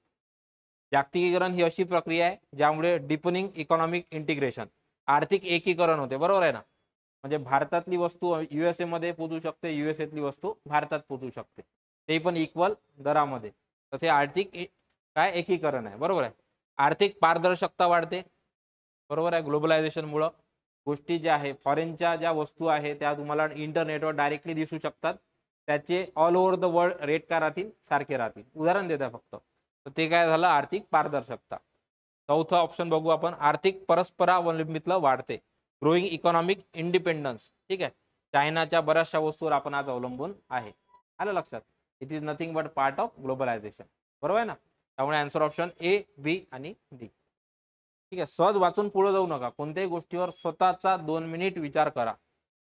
जागतिकीकरण ही अशी प्रक्रिया आहे ज्यामुळे डिपनिंग इकॉनॉमिक इंटिग्रेशन आर्थिक एकीकरण होते बरोबर आहे ना म्हणजे भारतातली वस्तू युएसए मध्ये पोचू शकते युएसएतली वस्तू भारतात पोचू शकते ते पण इक्वल दरामध्ये तर ते आर्थिक काय एकीकरण आहे बरोबर आहे आर्थिक पारदर्शकता वाढते बरोबर आहे मुळे गोष्टी ज्या आहे फॉरेनच्या ज्या वस्तू आहे त्या तुम्हाला इंटरनेटवर डायरेक्टली दिसू शकतात त्याचे all over the world rate काय राहतील सारखे राहतील उदाहरण देता फक्त तर ते काय झालं आर्थिक पारदर्शकता चौथं ऑप्शन बघू आपण आर्थिक परस्परावलंबित्व वाढते ग्रोईंग इकॉनॉमिक इंडिपेंडन्स ठीक आहे चायनाच्या बऱ्याचशा वस्तूवर आपण आज अवलंबून आहे आलं लक्षात it is nothing but part of globalisation बरोबर आहे ना त्यामुळे आन्सर ऑप्शन ए बी आणि डी ठीक आहे सहज वाचून पुढे जाऊ नका कोणत्याही गोष्टीवर स्वतःचा दोन मिनिट विचार करा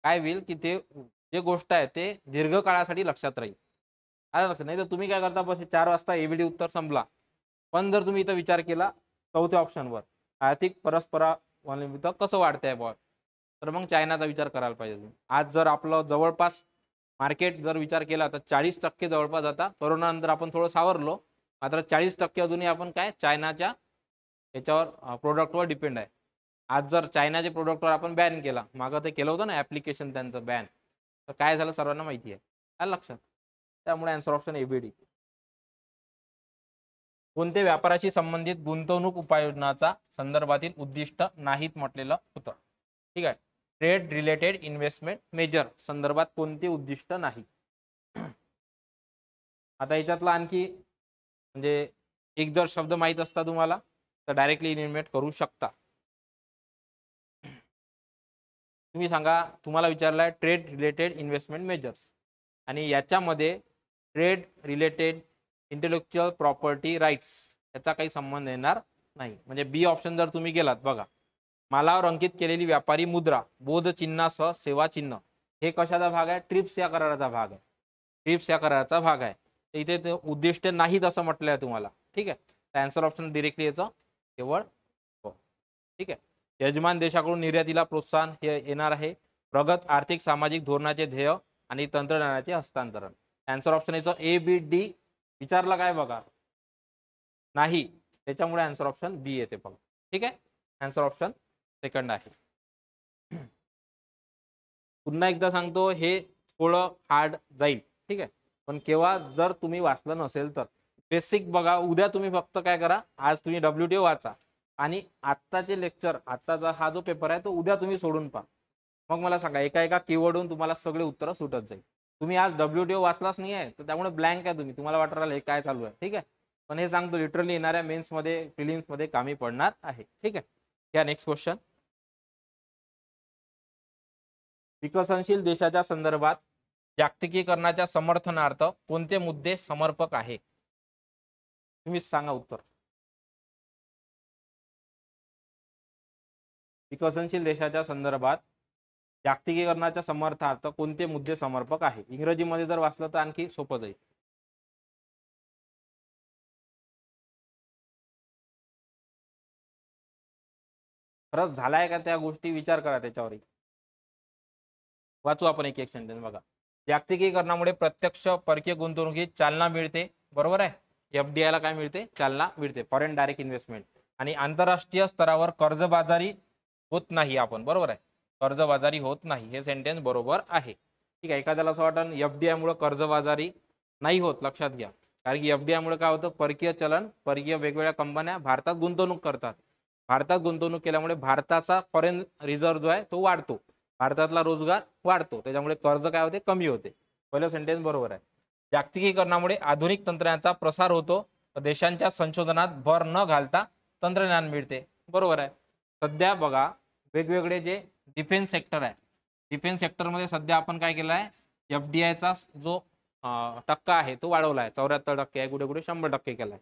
काय होईल की ते जे गोष्ट आहे ते दीर्घ काळासाठी लक्षात राहील आलं लक्षात नाही तर तुम्ही काय करता बस चार वाजता एव्हिडी उत्तर संपला पण जर तुम्ही इथं विचार केला चौथ्या ऑप्शनवर आर्थिक परस्परा कसं वाढतंय बॉ तर मग चायनाचा विचार करायला पाहिजे तुम्ही आज जर आपलं जवळपास मार्केट जर विचार केला तर चाळीस टक्के जवळपास आता करोनानंतर आपण थोडं सावरलो मात्र चाळीस टक्के अजूनही आपण काय चायनाच्या याच्यावर प्रोडक्टवर डिपेंड आहे आज जर चायनाच्या प्रोडक्टवर आपण बॅन केला मागं ते केलं होतं ना ॲप्लिकेशन त्यांचं बॅन तर काय झालं सर्वांना माहिती आहे आलं लक्षात त्यामुळे आन्सर ऑप्शन एबीडी कोणते व्यापाराशी संबंधित गुंतवणूक उपाययोजनाचा संदर्भातील उद्दिष्ट नाहीत म्हटलेलं होतं ठीक आहे ट्रेड रिलेटेड इन्व्हेस्टमेंट मेजर संदर्भात कोणते उद्दिष्ट नाही आता याच्यातला आणखी म्हणजे एक जर शब्द माहीत असता तुम्हाला तर डायरेक्टली इन्व्हेस्ट करू शकता तुम्ही सांगा तुम्हाला विचारलाय ट्रेड रिलेटेड इन्व्हेस्टमेंट मेजर्स आणि याच्यामध्ये trade related intellectual property rights याचा काही संबंध येणार नाही म्हणजे बी ऑप्शन जर तुम्ही गेलात बघा मालावर अंकित केलेली व्यापारी मुद्रा बोध चिन्हासह सेवा चिन्ह हे कशाचा भाग आहे ट्रिप्स या कराराचा भाग आहे ट्रिप्स या कराराचा भाग आहे इथे उद्दिष्ट नाहीत असं म्हटलं आहे तुम्हाला ठीक आहे तर ऑप्शन डिरेक्टली याचं केवळ हो. ठीक आहे यजमान देशाकडून निर्यातीला प्रोत्साहन हे येणार आहे प्रगत आर्थिक सामाजिक धोरणाचे ध्येय आणि तंत्रज्ञानाचे हस्तांतरण आन्सर ऑप्शन याचं ए बी डी विचारला काय बघा नाही त्याच्यामुळे अँसर ऑप्शन बी येते बघा ठीक आहे आन्सर ऑप्शन सेकंड आहे पुन्हा एकदा सांगतो हे थोडं हार्ड जाईल ठीक आहे पण केव्हा जर तुम्ही वाचलं नसेल तर बेसिक बघा उद्या तुम्ही फक्त काय करा आज तुम्ही डब्ल्यू वाचा आणि आत्ताचे लेक्चर आत्ताचा हा जो पेपर आहे तो उद्या तुम्ही सोडून पहा मग मला सांगा एका एका कीवर्डहून तुम्हाला सगळे उत्तरं सुटत जाईल तुम्ही आज डब्ल्यू ओ वाचलाच नाही आहे तर त्यामुळे ब्लँक आहे तुम्ही तुम्हाला वाटत हे काय चालू आहे ठीक आहे पण हे सांगतो लिटरली येणाऱ्या मेन्समध्ये मध्ये कामी पडणार आहे ठीक आहे या नेक्स्ट क्वेश्चन विकसनशील देशाच्या संदर्भात जागतिकीकरणाच्या समर्थनार्थ कोणते मुद्दे समर्पक आहे तुम्ही सांगा उत्तर विकसनशील देशाच्या संदर्भात जागतिकीकरणाच्या समर्थार्थ कोणते मुद्दे समर्पक आहे इंग्रजीमध्ये जर वाचलं तर आणखी सोपं जाईल खरंच झालाय का त्या गोष्टी विचार करा त्याच्यावर वाचू आपण एक एक सेंटेन्स बघा जागतिकीकरणामुळे प्रत्यक्ष परकीय गुंतवणुकीत चालना मिळते बरोबर आहे एफडीआय ला काय मिळते चालना मिळते फॉरेन डायरेक्ट इन्व्हेस्टमेंट आणि आंतरराष्ट्रीय स्तरावर कर्जबाजारी होत नाही आपण बरोबर आहे कर्जबाजारी होत नाही हे सेंटेन्स बरोबर आहे ठीक आहे एखाद्याला असं वाटतं एफडीआय मुळे कर्जबाजारी नाही होत लक्षात घ्या कारण की एफडीआय मुळे काय होतं परकीय चलन परकीय वेगवेगळ्या कंपन्या भारतात गुंतवणूक करतात भारतात गुंतवणूक केल्यामुळे भारताचा फॉरेन रिझर्व्ह जो आहे तो वाढतो भारतातला रोजगार वाढतो त्याच्यामुळे कर्ज काय होते कमी होते पहिलं सेंटेन्स बरोबर आहे जागतिकीकरणामुळे आधुनिक तंत्रज्ञानाचा प्रसार होतो देशांच्या संशोधनात भर न घालता तंत्रज्ञान मिळते बरोबर आहे सध्या बघा वेगवेगळे जे डिफेन्स सेक्टर आहे डिफेन्स सेक्टरमध्ये सध्या आपण काय केलं आहे एफ डी आयचा जो टक्का आहे तो वाढवला आहे चौऱ्याहत्तर टक्के आहे कुठे कुठे शंभर टक्के केला आहे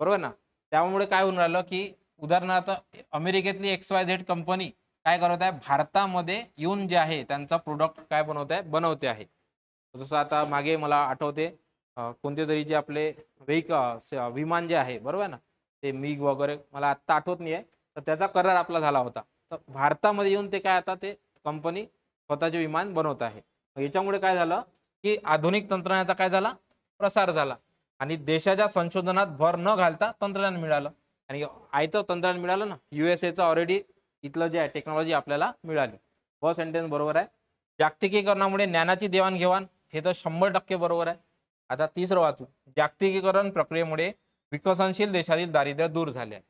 बरोबर ना त्यामुळे काय होऊन राहिलं की उदाहरणार्थ अमेरिकेतली एक्स वाय झेड कंपनी काय करत आहे भारतामध्ये येऊन जे आहे त्यांचा प्रोडक्ट काय बनवत आहे बनवते आहे जसं आता मागे मला आठवते कोणते तरी जे आपले वेहिक विमान जे आहे बरोबर आहे ना ते मीग वगैरे मला आत्ता आठवत नाही आहे तर त्याचा करार आपला झाला होता तर भारतामध्ये येऊन ते काय आता ते कंपनी स्वतःचे विमान बनवत आहे याच्यामुळे काय झालं की आधुनिक तंत्रज्ञानाचा काय झाला प्रसार झाला आणि देशाच्या संशोधनात भर न घालता तंत्रज्ञान मिळालं आणि तर तंत्रज्ञान मिळालं ना युएसएचं ऑलरेडी इथलं जे आहे टेक्नॉलॉजी आपल्याला मिळाली व सेंटेन्स बरोबर आहे जागतिकीकरणामुळे ज्ञानाची देवाणघेवाण हे तर शंभर टक्के बरोबर आहे आता तिसरं वाचू जागतिकीकरण प्रक्रियेमुळे विकसनशील देशातील दारिद्र्य दूर झाले आहे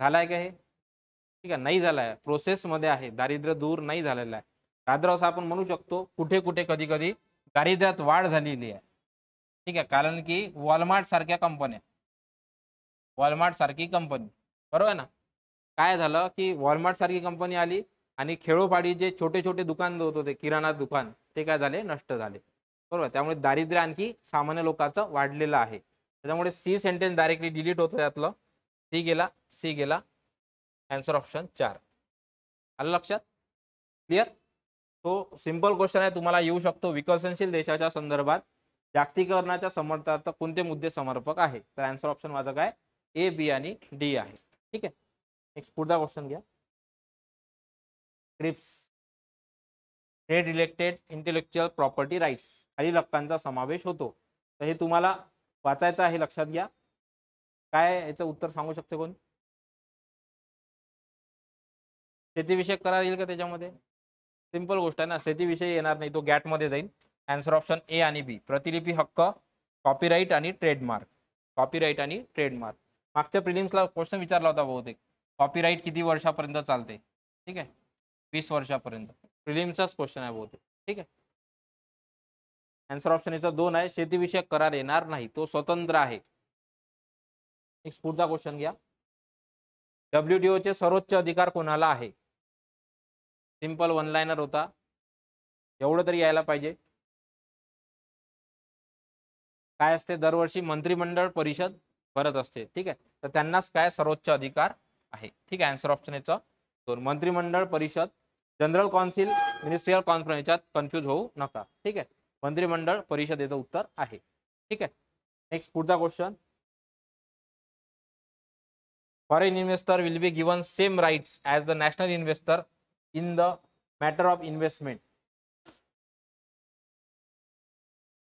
झालाय का हे ठीक आहे नाही झालाय आहे प्रोसेसमध्ये आहे दारिद्र्य दूर नाही झालेलं आहे दादर असं आपण म्हणू शकतो कुठे कुठे कधी कधी दारिद्र्यात वाढ झालेली आहे ठीक आहे कारण की वॉलमार्ट सारख्या कंपन्या वॉलमार्ट सारखी कंपनी बरोबर ना काय झालं की वॉलमार्ट सारखी कंपनी आली आणि खेळोपाडी जे छोटे छोटे दुकान होत होते किराणा दुकान ते काय झाले नष्ट झाले बरोबर त्यामुळे दारिद्र्य आणखी सामान्य लोकांचं वाढलेलं आहे त्याच्यामुळे सी सेंटेन्स डायरेक्टली डिलीट होतं त्यातलं सी गेला सी गेला आन्सर ऑप्शन चार आलं लक्षात क्लिअर तो सिंपल क्वेश्चन आहे तुम्हाला येऊ शकतो विकसनशील देशाच्या संदर्भात जागतिकरणाच्या समर्थार्थ कोणते मुद्दे समर्पक आहे तर आन्सर ऑप्शन माझं काय ए बी आणि डी आहे ठीक आहे नेक्स्ट पुढचा क्वेश्चन घ्या TRIPS trade related intellectual property rights खाली हक्कांचा समावेश होतो तर हे तुम्हाला वाचायचं आहे लक्षात घ्या काय याचं उत्तर सांगू शकते कोण शेतीविषयक करार येईल का त्याच्यामध्ये सिम्पल गोष्ट आहे ना शेतीविषयी येणार नाही तो गॅटमध्ये जाईल आन्सर ऑप्शन ए आणि बी प्रतिलिपी हक्क कॉपीराईट आणि ट्रेडमार्क कॉपीराईट आणि ट्रेडमार्क मागच्या प्रिलिम्सला क्वेश्चन विचारला होता बहुतेक कॉपीराईट किती वर्षापर्यंत चालते ठीक आहे वीस वर्षापर्यंत प्रिलिमचाच क्वेश्चन आहे बहुतेक ठीक आहे आन्सर ऑप्शन याचा दोन आहे शेतीविषयक करार येणार नाही तो स्वतंत्र आहे नेक्स्ट पुढचा क्वेश्चन घ्या डब्ल्यू चे सर्वोच्च अधिकार कोणाला आहे सिम्पल वन लायनर होता एवढं तरी यायला पाहिजे काय असते दरवर्षी मंत्रिमंडळ परिषद भरत असते ठीक आहे तर त्यांनाच काय सर्वोच्च अधिकार आहे ठीक आहे अँसर ऑप्शन याचं दोन मंत्रिमंडळ परिषद जनरल कौन्सिल मिनिस्ट्रियल कॉन्फरन्स याच्यात कन्फ्यूज होऊ नका ठीक आहे मंत्रिमंडळ परिषदेचं उत्तर आहे ठीक आहे नेक्स्ट पुढचा question foreign investor will be given same rights as the national investor in the matter of investment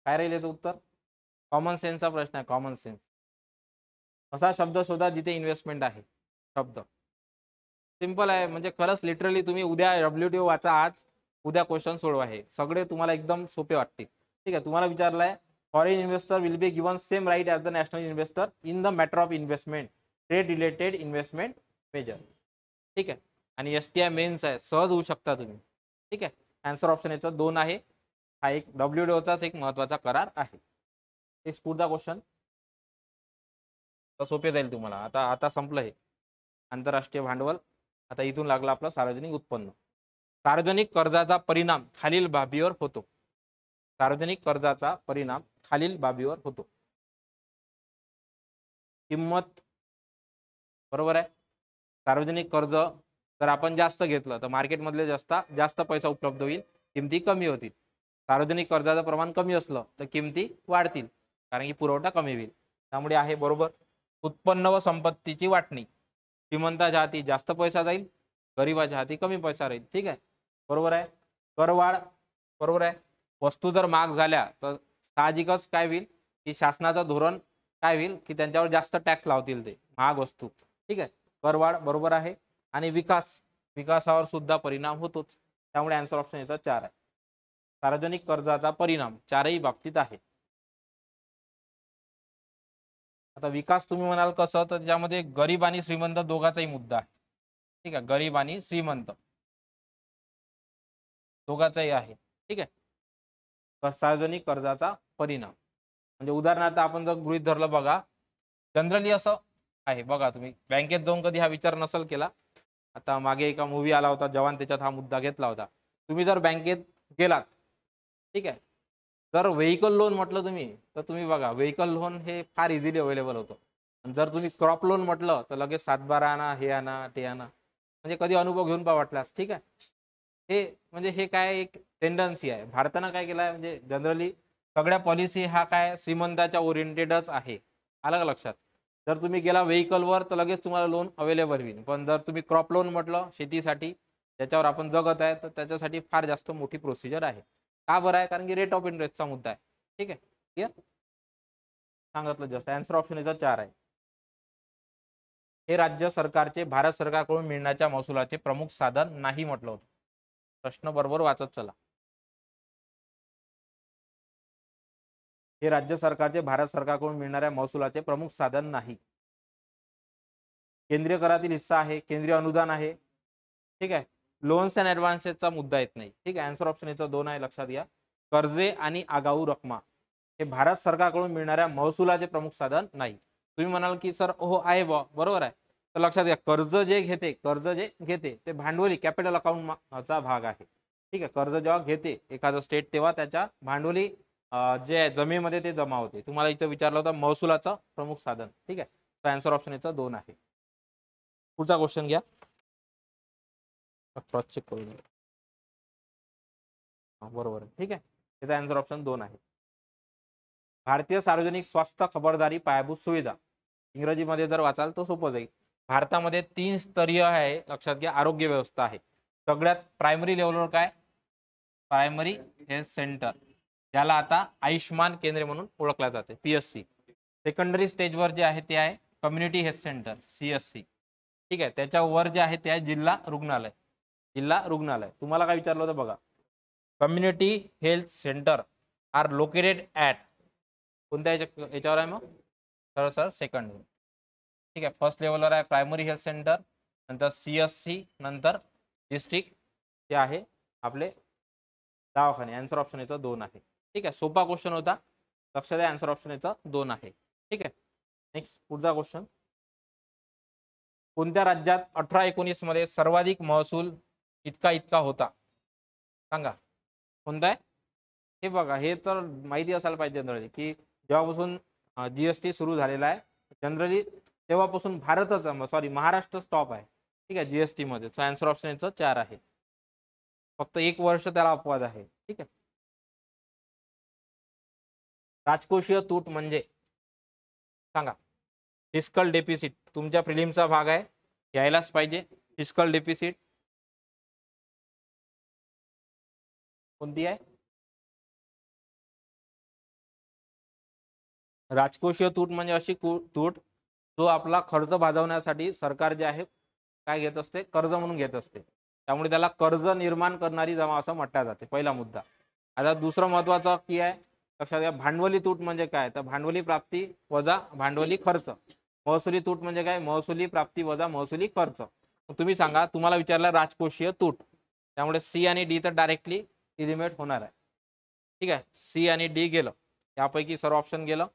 काय राहील याचं उत्तर कॉमन सेन्सचा प्रश्न आहे कॉमन सेन्स असा शब्द शोधा जिथे इन्व्हेस्टमेंट आहे शब्द सिम्पल आहे म्हणजे खरंच लिटरली तुम्ही उद्या डब्ल्यू डी वाचा आज उद्या क्वेश्चन सोडवा आहे सगळे तुम्हाला एकदम सोपे वाटते ठीक आहे तुम्हाला विचारलं आहे foreign investor will be given same right as the national investor in the matter of investment trade related investment measure ठीक आहे आणि एस टी आय मेन्स आहे सहज होऊ शकता तुम्ही ठीक आहे आन्सर ऑप्शन याचा दोन आहे हा एक डब्ल्यू डी ओचाच एक महत्त्वाचा करार आहे एक स्फूर्धा क्वेश्चन सोपे जाईल तुम्हाला आता आता संपलं हे आंतरराष्ट्रीय भांडवल आता इथून लागला आपला सार्वजनिक उत्पन्न सार्वजनिक कर्जाचा परिणाम खालील बाबीवर होतो सार्वजनिक कर्जाचा परिणाम खालील बाबीवर होतो किंमत बरोबर आहे सार्वजनिक कर्ज जर आपण जास्त घेतलं तर मार्केटमधले जास्त जास्त पैसा उपलब्ध होईल किमती कमी होतील सार्वजनिक कर्जाचं प्रमाण कमी असलं तर किमती वाढतील कारण की पुरवठा कमी होईल त्यामुळे आहे बरोबर उत्पन्न व संपत्तीची वाटणी श्रीमंताच्या हाती जास्त पैसा जाईल गरीबाच्या हाती कमी पैसा राहील ठीक आहे बरोबर आहे करवाढ बरोबर आहे वस्तू जर महाग झाल्या तर साहजिकच काय होईल की शासनाचं धोरण काय होईल की त्यांच्यावर जास्त टॅक्स लावतील ते महाग वस्तू ठीक आहे करवाढ बरोबर आहे आणि विकास विकासावर सुद्धा परिणाम होतोच त्यामुळे आन्सर ऑप्शन याचा चार आहे सार्वजनिक कर्जाचा परिणाम चारही बाबतीत आहे आता विकास तुम्ही म्हणाल कसं तर त्यामध्ये गरीब आणि श्रीमंत दोघांचाही मुद्दा आहे ठीक आहे गरीब आणि श्रीमंत दोघांचाही आहे ठीक आहे सार्वजनिक कर्जाचा परिणाम म्हणजे उदाहरणार्थ आपण जर गृहित धरलं बघा जनरली असं आहे बघा तुम्ही बँकेत जाऊन कधी हा विचार नसेल केला आता मागे एका मूवी आला होता जवान त्याच्यात हा मुद्दा घेतला होता तुम्ही जर बँकेत गेलात ठीक आहे जर व्हेकल लोन म्हटलं तुम्ही तर तुम्ही बघा व्हेकल लोन हे फार इझिली अवेलेबल होतं जर तुम्ही क्रॉप लोन म्हटलं तर लगेच सातबारा आणा हे आणा ते आणा म्हणजे कधी अनुभव घेऊन पा वाटलास ठीक आहे हे म्हणजे हे काय एक टेंडन्सी आहे भारतानं काय केलं आहे म्हणजे जनरली सगळ्या पॉलिसी हा काय श्रीमंताच्या ओरिएंटेडच आहे आलं लक्षात जर तुम्ही गेला व्हेकलवर तर लगेच तुम्हाला लोन अवेलेबल होईल पण जर तुम्ही क्रॉप लोन म्हटलं शेतीसाठी ज्याच्यावर आपण जगत आहे तर त्याच्यासाठी फार जास्त मोठी प्रोसिजर आहे का बरं आहे कारण की रेट ऑफ इंटरेस्टचा मुद्दा आहे ठीक आहे क्लिअर सांगितलं जस्ट अँसर ऑप्शन याचा चार आहे हे राज्य सरकारचे भारत सरकारकडून मिळण्याच्या महसुलाचे प्रमुख साधन नाही म्हटलं होतं प्रश्न बरोबर वाचत चला हे राज्य सरकारचे भारत सरकारकडून मिळणाऱ्या महसुलाचे प्रमुख साधन नाही केंद्रीय करातील हिस्सा आहे केंद्रीय अनुदान आहे ठीक आहे लोन्स अँड ॲडव्हान्सेसचा मुद्दा येत नाही ठीक आहे आन्सर ऑप्शन याचा दोन आहे लक्षात घ्या कर्जे आणि आगाऊ रकमा हे भारत सरकारकडून मिळणाऱ्या महसुलाचे प्रमुख साधन नाही तुम्ही म्हणाल की सर ओहो आहे बा बरोबर आहे तर लक्षात घ्या कर्ज जे घेते कर्ज जे घेते ते भांडवली कॅपिटल अकाउंटचा भाग आहे ठीक आहे कर्ज जेव्हा घेते एखादं स्टेट तेव्हा त्याच्या भांडवली जे आहे जमीमध्ये ते जमा होते तुम्हाला इथं विचारलं होतं महसुलाचं प्रमुख साधन ठीक आहे तर आन्सर ऑप्शन याचा दोन आहे पुढचा क्वेश्चन घ्या अठरा चेक बरोबर ठीक आहे त्याचा अँसर ऑप्शन दोन आहे भारतीय सार्वजनिक स्वास्थ्य खबरदारी पायाभूत सुविधा इंग्रजीमध्ये जर वाचाल तर सोपं जाईल भारतामध्ये तीन स्तरीय आहे लक्षात घ्या आरोग्य व्यवस्था आहे सगळ्यात प्रायमरी लेवलवर काय प्रायमरी हेल्थ सेंटर ज्याला आता आयुष्मान केंद्र म्हणून ओळखल्या जाते पीएससी सेकंडरी स्टेजवर जे आहे ते आहे कम्युनिटी हेल्थ सेंटर सीएससी ठीक आहे त्याच्यावर जे आहे ते आहे जिल्हा रुग्णालय जिल्हा रुग्णालय तुम्हाला काय विचारलं होतं बघा community health centre are located at कोणत्या याच्यावर आहे मग सर सर सेकंड ठीक आहे फर्स्ट लेवलवर आहे प्रायमरी हेल्थ सेंटर नंतर सी एस सी नंतर डिस्ट्रिक्ट जे आहे आपले दवाखाने आन्सर ऑप्शन याचा दोन आहे ठीक आहे सोपा क्वेश्चन होता लक्षात आहे आन्सर ऑप्शन याचा दोन आहे ठीक आहे नेक्स्ट पुढचा क्वेश्चन कोणत्या राज्यात अठरा एकोणीसमध्ये सर्वाधिक महसूल इतका इतका होता सांगा कोणता आहे हे बघा हे तर माहिती असायला पाहिजे जनरली की जेव्हापासून जीएसटी सुरू झालेला आहे जनरली तेव्हापासून भारतच सॉरी महाराष्ट्र स्टॉप आहे ठीक आहे जीएसटी मध्ये सो आन्सर ऑप्शन याचं चार आहे फक्त एक वर्ष त्याला अपवाद आहे ठीक आहे राजकोषीय तूट म्हणजे सांगा फिस्कल डेपिसिट तुमच्या प्रिलिमचा भाग आहे यायलाच पाहिजे फिस्कल डेपिसिट कोणती आहे राजकोषीय तूट म्हणजे अशी तूट जो आपला खर्च भाजवण्यासाठी सरकार जे आहे काय घेत असते कर्ज म्हणून घेत असते त्यामुळे त्याला कर्ज निर्माण करणारी जमा असं म्हटलं जाते पहिला मुद्दा आता दुसरं महत्वाचं की आहे लक्षात घ्या भांडवली तूट म्हणजे काय तर भांडवली प्राप्ती वजा भांडवली खर्च महसुली तूट म्हणजे काय महसुली प्राप्ती वजा महसुली खर्च तुम्ही सांगा तुम्हाला विचारला राजकोषीय तूट त्यामुळे सी आणि डी तर डायरेक्टली इलिमिनेट होणार आहे ठीक आहे सी आणि डी गेलं यापैकी सर्व ऑप्शन गेलं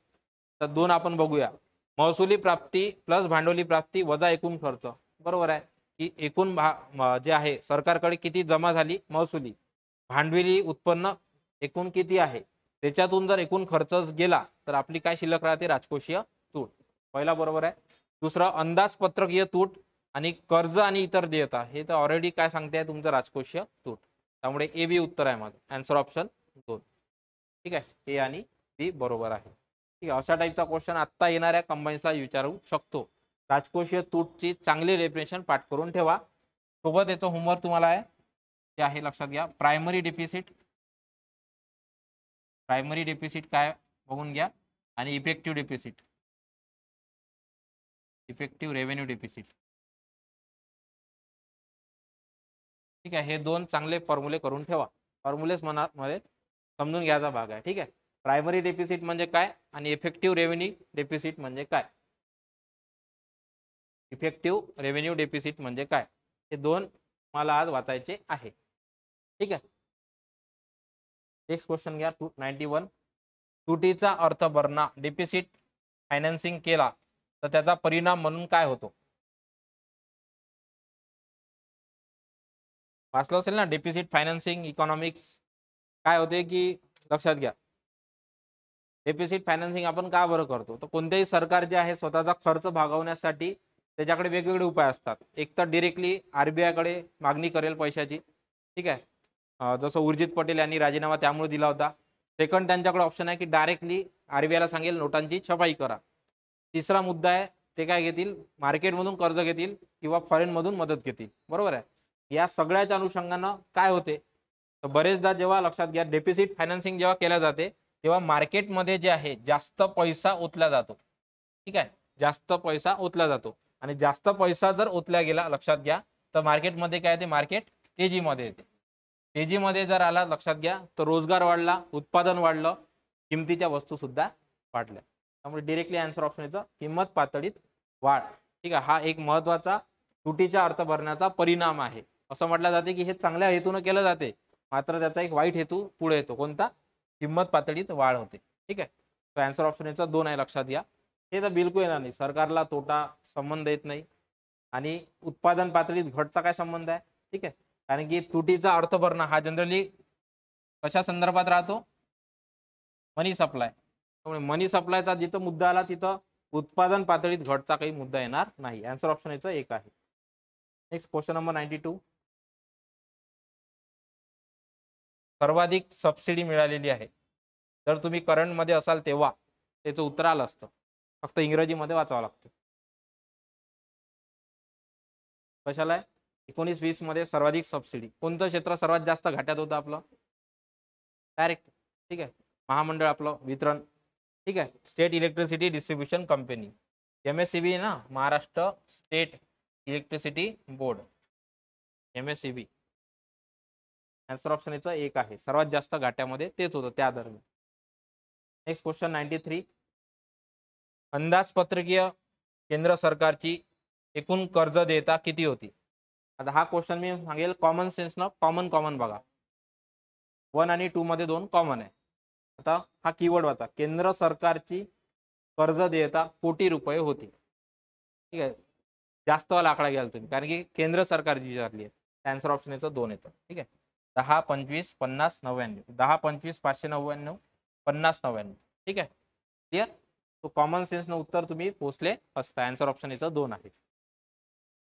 तर दोन आपण बघूया महसुली प्राप्ती प्लस भांडवली प्राप्ती वजा एकूण खर्च बरोबर आहे की एकूण जे आहे सरकारकडे किती जमा झाली महसुली भांडवली उत्पन्न एकूण किती आहे त्याच्यातून जर एकूण खर्च गेला तर आपली काय शिल्लक राहते राजकोषीय तूट पहिला बरोबर आहे दुसरं अंदाजपत्रकीय तूट आणि कर्ज आणि इतर देयता हे तर ऑलरेडी काय सांगते आहे तुमचं राजकोषीय तूट त्यामुळे ए बी उत्तर आहे माझं आन्सर ऑप्शन दोन ठीक आहे ए आणि बी बरोबर आहे ठीक आहे अशा टाईपचा क्वेश्चन आत्ता येणाऱ्या कंबाईन्सला विचारू शकतो राजकोषीय तूटची चांगली डेफिनेशन पाठ करून ठेवा सोबत याचं होमवर्क तुम्हाला आहे ते आहे लक्षात घ्या प्रायमरी डेफिसिट प्रायमरी डेफिसिट काय बघून घ्या आणि effective deficit effective revenue deficit ठीक आहे हे दोन चांगले फॉर्म्युले करून ठेवा मनात मध्ये समजून घ्यायचा भाग आहे ठीक आहे प्रायमरी डेफिसिट म्हणजे काय आणि इफेक्टिव्ह रेव्हेन्यू डेफिसिट म्हणजे काय इफेक्टिव्ह रेव्हेन्यू डेफिसिट म्हणजे काय हे दोन मला आज वाचायचे आहे ठीक आहे नेक्स्ट क्वेश्चन घ्या टू नाईन्टी वन तुटीचा अर्थ भरणा डेफिसिट फायनान्सिंग केला तर त्याचा परिणाम म्हणून काय होतो वाचलं असेल ना डेपिसिट फायनान्सिंग इकॉनॉमिक्स काय होते की लक्षात घ्या डेपिसिट फायनान्सिंग आपण का बरं करतो तर कोणतेही सरकार जे आहे स्वतःचा खर्च भागवण्यासाठी त्याच्याकडे वेगवेगळे उपाय असतात एक तर डिरेक्टली कडे मागणी करेल पैशाची ठीक आहे जसं उर्जित पटेल यांनी राजीनामा त्यामुळे दिला होता सेकंड त्यांच्याकडे ऑप्शन आहे की डायरेक्टली ला सांगेल नोटांची छपाई करा तिसरा मुद्दा आहे ते काय घेतील मार्केटमधून कर्ज घेतील किंवा फॉरेनमधून मदत घेतील बरोबर आहे या सगळ्याच्या अनुषंगानं काय होते तर बरेचदा जेव्हा लक्षात घ्या डेपिसिट फायनान्सिंग जेव्हा केल्या जाते तेव्हा मार्केटमध्ये जे आहे जास्त पैसा ओतला जातो ठीक आहे जास्त पैसा ओतला जातो आणि जास्त पैसा जर ओतल्या गेला लक्षात घ्या तर मार्केटमध्ये काय येते मार्केट तेजीमध्ये येते तेजीमध्ये जर आला लक्षात घ्या तर रोजगार वाढला उत्पादन वाढलं किमतीच्या वस्तू सुद्धा वाढल्या त्यामुळे डिरेक्टली आन्सर ऑप्शन येतं किंमत पातळीत वाढ ठीक आहे हा एक महत्वाचा अर्थ भरण्याचा परिणाम आहे असं म्हटलं जाते की हे चांगल्या हेतूनं केलं जाते मात्र त्याचा एक वाईट हेतू पुढे येतो कोणता किंमत पातळीत वाढ होते ठीक आहे तर आन्सर ऑप्शन याचा दोन आहे लक्षात घ्या हे तर बिलकुल येणार नाही सरकारला तोटा संबंध येत नाही आणि उत्पादन पातळीत घटचा काय संबंध आहे ठीक आहे कारण की तुटीचा अर्थ भरणं हा जनरली कशा संदर्भात राहतो मनी सप्लाय त्यामुळे मनी सप्लायचा जिथं मुद्दा आला तिथं उत्पादन पातळीत घटचा काही मुद्दा येणार नाही आन्सर ऑप्शन याचा एक आहे next question number ninety two सर्वाधिक सबसिडी मिळालेली आहे जर तुम्ही करंटमध्ये असाल तेव्हा त्याचं उत्तर आलं असतं फक्त इंग्रजीमध्ये वाचावं लागतं कशाला आहे एकोणीस वीसमध्ये मध्ये सर्वाधिक सबसिडी कोणतं क्षेत्र सर्वात जास्त घाट्यात होतं आपलं डायरेक्ट ठीक आहे महामंडळ आपलं वितरण ठीक आहे state electricity distribution company M S ना Maharashtra state electricity board M S C B answer option याचा एक आहे सर्वात जास्त घाट्यामध्ये तेच होतं त्या दरम्यान नेक्स्ट क्वेश्चन नाईन्टी थ्री अंदाजपत्रकीय केंद्र सरकारची एकूण कर्ज देता किती होती आता हा क्वेश्चन मी सांगेल कॉमन सेन्स कॉमन कॉमन बघा वन आणि टू मध्ये दोन कॉमन आहे आता हा कीवर्ड होता केंद्र सरकारची कर्ज देयता कोटी रुपये होती ठीक आहे जास्त आकडा घ्याल तुम्ही कारण की केंद्र सरकारची विचारली आहे आन्सर ऑप्शन याचं दोन येतं ठीक आहे दहा पंचवीस पन्नास नव्याण्णव दहा पंचवीस पाचशे नव्याण्णव पन्नास नव्याण्णव ठीक आहे क्लिअर तो कॉमन सेन्सनं उत्तर तुम्ही पोचले असता आन्सर ऑप्शन याचं दोन आहे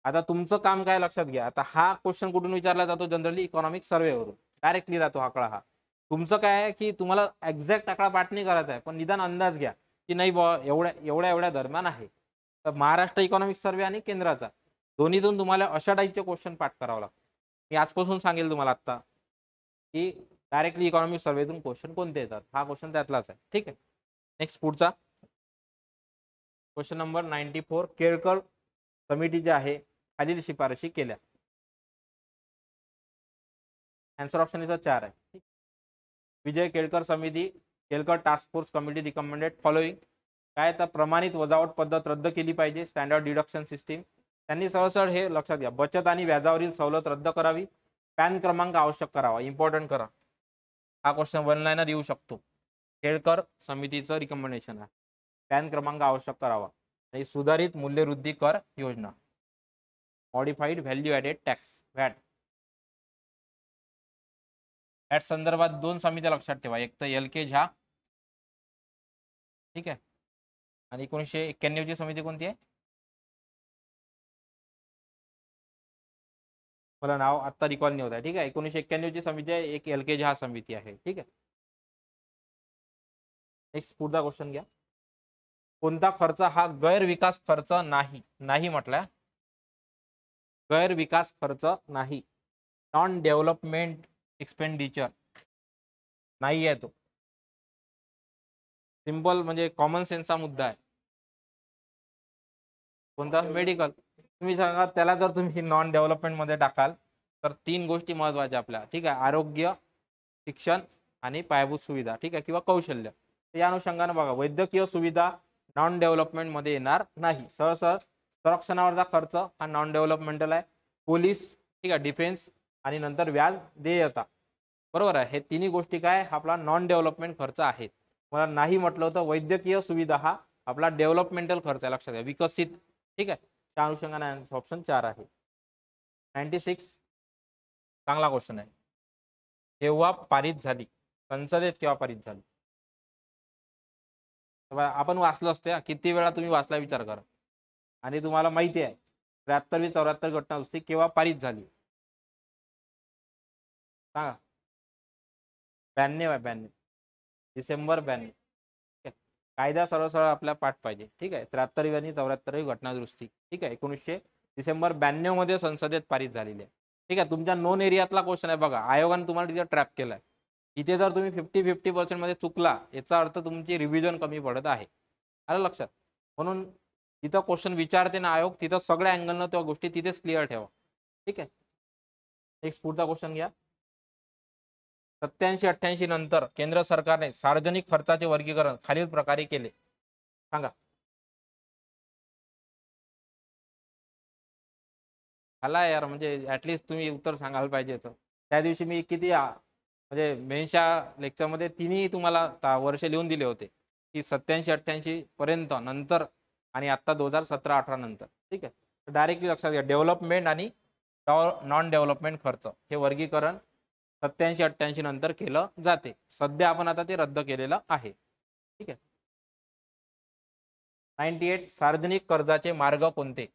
आता तुमचं काम काय लक्षात घ्या आता हा क्वेश्चन कुठून विचारला जातो जनरली इकॉनॉमिक सर्व्हेवरून डायरेक्टली जातो आकडा हा तुमचं काय आहे की तुम्हाला एक्झॅक्ट आकडा पाठ नाही करायचा आहे पण निदान अंदाज घ्या की नाही बा एवढ्या एवढ्या एवढ्या दरम्यान आहे तर महाराष्ट्र इकॉनॉमिक सर्वे आणि केंद्राचा दोन्हीतून तुम्हाला अशा टाईपचे क्वेश्चन पाठ करावं लागतं मी आजपासून सांगेल तुम्हाला आत्ता की डायरेक्टली इकॉनॉमिक सर्वेतून क्वेश्चन कोणते येतात हा क्वेश्चन त्यातलाच आहे ठीक आहे नेक्स्ट पुढचा question number ninety four Kelkar committee जे आहे खालील शिफारशी केल्या आन्सर ऑप्शन याचा चार आहे विजय केळकर समिती Kelkar task force committee recommended following काय तर प्रमाणित वजावट पद्धत रद्द केली पाहिजे स्टँडर्ड डिडक्शन सिस्टीम त्यांनी सहसळ हे लक्षात घ्या बचत आणि व्याजावरील सवलत रद्द करावी पॅन क्रमांक आवश्यक करावा इम्पॉर्टंट करा हा क्वेश्चन वन लाईनर येऊ शकतो खेळकर समितीचं रिकमेंडेशन आहे पॅन क्रमांक आवश्यक करावा सुधारित मूल्यवृद्धी कर योजना modified value added tax VAT at संदर्भात दोन समित्या लक्षात ठेवा एक तर एल के झा ठीक आहे आणि एकोणीसशे एक्क्याण्णवची समिती कोणती आहे मला नाव आत्ता रिकॉल नाही होत आहे ठीक आहे एकोणीसशे ची समिती आहे एक एल के जी हा समिती आहे ठीक आहे नेक्स्ट पुढचा क्वेश्चन घ्या कोणता खर्च हा गैरविकास खर्च नाही नाही म्हटला गैरविकास खर्च नाही नॉन डेव्हलपमेंट एक्सपेंडिचर नाही आहे तो सिम्पल म्हणजे कॉमन सेन्सचा मुद्दा आहे कोणता मेडिकल तुम्ही सांगा त्याला जर तुम्ही नॉन डेव्हलपमेंटमध्ये टाकाल तर तीन गोष्टी महत्वाच्या आपल्या ठीक आहे आरोग्य शिक्षण आणि पायाभूत सुविधा ठीक आहे किंवा कौशल्य या अनुषंगाने बघा वैद्यकीय सुविधा नॉन डेव्हलपमेंटमध्ये येणार नाही सहसर संरक्षणावरचा खर्च हा नॉन डेव्हलपमेंटल आहे पोलीस ठीक आहे डिफेन्स आणि नंतर व्याज देयता बरोबर आहे हे तिन्ही गोष्टी काय आपला नॉन डेव्हलपमेंट खर्च आहे मला नाही म्हटलं होतं वैद्यकीय सुविधा हा आपला डेव्हलपमेंटल खर्च आहे लक्षात घ्या विकसित ठीक आहे त्या अनुषंगाने ऑप्शन चार आहे नाईन्टी सिक्स चांगला क्वेश्चन आहे केव्हा पारित झाली संसदेत केव्हा पारित झाली आपण वाचलो असतं किती वेळा तुम्ही वाचला विचार करा आणि तुम्हाला माहिती आहे त्र्याहत्तरवी चौऱ्याहत्तर घटना दुसरी केव्हा पारित झाली सांगा ब्याण्णव आहे ब्याण्णव डिसेंबर ब्याण्णव कायदा सरळ सरळ आपला पाठ पाहिजे ठीक आहे त्र्याहत्तरवी आणि चौऱ्याहत्तरवी घटनादुरुस्ती ठीक आहे एकोणीसशे डिसेंबर ब्याण्णव मध्ये संसदेत पारित झालेली आहे ठीक आहे तुमच्या नॉन एरियातला क्वेश्चन आहे बघा आयोगाने तुम्हाला तिथे ट्रॅप केलाय इथे जर तुम्ही फिफ्टी फिफ्टी पर्सेंटमध्ये चुकला याचा अर्थ तुमची रिव्हिजन कमी पडत आहे आलं लक्षात म्हणून तिथं क्वेश्चन विचारते ना आयोग तिथं सगळ्या अँगलनं त्या गोष्टी तिथेच क्लिअर ठेवा ठीक आहे एक स्फूर्ता क्वेश्चन घ्या सत्याऐंशी अठ्ठ्याऐंशी नंतर केंद्र सरकारने सार्वजनिक खर्चाचे वर्गीकरण खालील प्रकारे केले सांगा झाला यार म्हणजे ऍटलिस्ट तुम्ही उत्तर सांगायला पाहिजे त्या दिवशी मी किती म्हणजे मेनशा लेक्चरमध्ये तिन्ही तुम्हाला वर्ष लिहून दिले होते की सत्याऐंशी अठ्ठ्याऐंशी पर्यंत नंतर आणि आत्ता दोन हजार सतरा अठरा नंतर ठीक आहे डायरेक्टली लक्षात घ्या डेव्हलपमेंट आणि नॉन डेव्हलपमेंट खर्च हे वर्गीकरण सत्याऐंशी अठ्ठ्याऐंशी नंतर केलं जाते सध्या आपण आता ते रद्द केलेलं आहे ठीक आहे नाईन्टी एट सार्वजनिक कर्जाचे मार्ग कोणते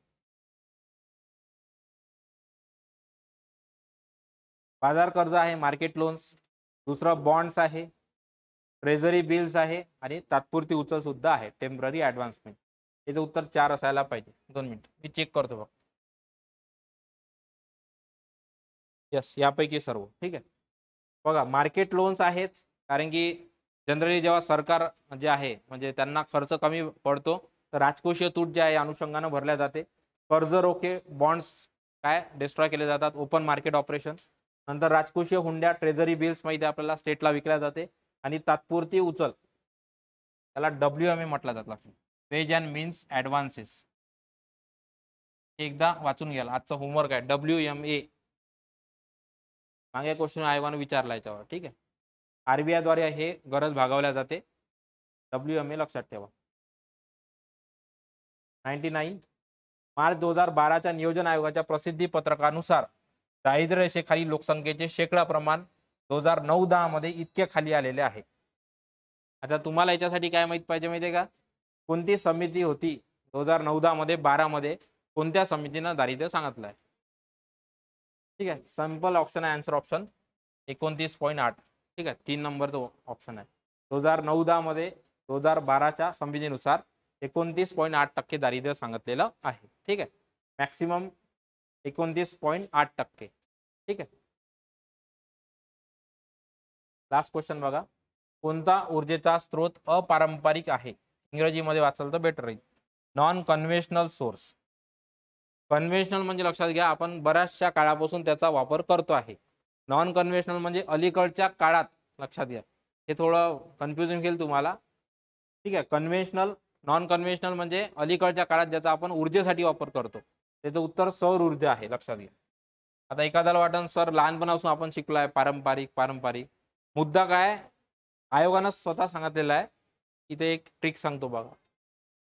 बाजार कर्ज आहे मार्केट लोन्स दुसरं बॉन्ड्स आहे ट्रेझरी बिल्स आहे आणि तात्पुरती उचल सुद्धा आहे टेम्पररी ॲडव्हान्समेंट याचं उत्तर चार असायला पाहिजे दोन मिनिट मी चेक करतो बघ यस यापैकी सर्व ठीक आहे बघा मार्केट लोन्स आहेच कारण की जनरली जेव्हा सरकार जे आहे म्हणजे त्यांना खर्च कमी पडतो तर राजकोषीय तूट जे आहे अनुषंगानं भरल्या जाते कर्ज रोखे बॉन्ड्स काय डिस्ट्रॉय केले जातात ओपन मार्केट ऑपरेशन नंतर राजकोषीय हुंड्या ट्रेझरी बिल्स माहिती आपल्याला स्टेटला विकल्या जाते आणि तात्पुरती उचल त्याला डब्ल्यू एम ए म्हटलं जात लक्षात वेज अँड मीन्स ॲडव्हान्सेस एकदा वाचून घ्याल आजचा होमवर्क आहे डब्ल्यू एम ए मागे क्वेश्चन आयोगानं विचारला याच्यावर ठीक आहे आरबीआय द्वारे हे गरज भागवल्या जाते डब्ल्यू एम ए लक्षात ठेवा नाईन्टी नाईन मार्च दोन हजार बाराच्या नियोजन आयोगाच्या प्रसिद्धी पत्रकानुसार दारिद्र्य रेषेखाली लोकसंख्येचे शेकडा प्रमाण दोन हजार नऊ दहा मध्ये इतके खाली आलेले आहे आता तुम्हाला याच्यासाठी काय माहित पाहिजे माहिती का कोणती समिती होती दोन हजार नऊ दहा मध्ये बारामध्ये कोणत्या समितीनं दारिद्र्य सांगितलं आहे ठीक आहे सिम्पल ऑप्शन आहे आन्सर ऑप्शन एकोणतीस पॉईंट आठ ठीक आहे तीन नंबरचं ऑप्शन आहे दोन हजार नऊ दहामध्ये दोन हजार बाराच्या संविधेनुसार एकोणतीस पॉईंट आठ टक्के दारिद्र्य सांगितलेलं आहे ठीक आहे मॅक्सिमम एकोणतीस पॉईंट आठ टक्के ठीक आहे लास्ट क्वेश्चन बघा कोणता ऊर्जेचा स्रोत अपारंपरिक आहे इंग्रजीमध्ये वाचाल तर बेटर राहील नॉन कन्व्हेशनल सोर्स कन्व्हेन्शनल म्हणजे लक्षात घ्या आपण बऱ्याचशा काळापासून त्याचा वापर करतो आहे नॉन कन्व्हेन्शनल म्हणजे अलीकडच्या काळात लक्षात घ्या हे थोडं कन्फ्युजन घेईल तुम्हाला ठीक आहे कन्व्हेन्शनल नॉन कन्व्हेन्शनल म्हणजे अलीकडच्या काळात ज्याचा आपण ऊर्जेसाठी वापर करतो त्याचं उत्तर सौर ऊर्जा आहे लक्षात घ्या आता एखाद्याला वाटण सर लहानपणापासून आपण शिकलो आहे पारंपरिक पारंपरिक मुद्दा काय आयोगानं स्वतः सांगितलेला आहे इथे एक ट्रिक सांगतो बघा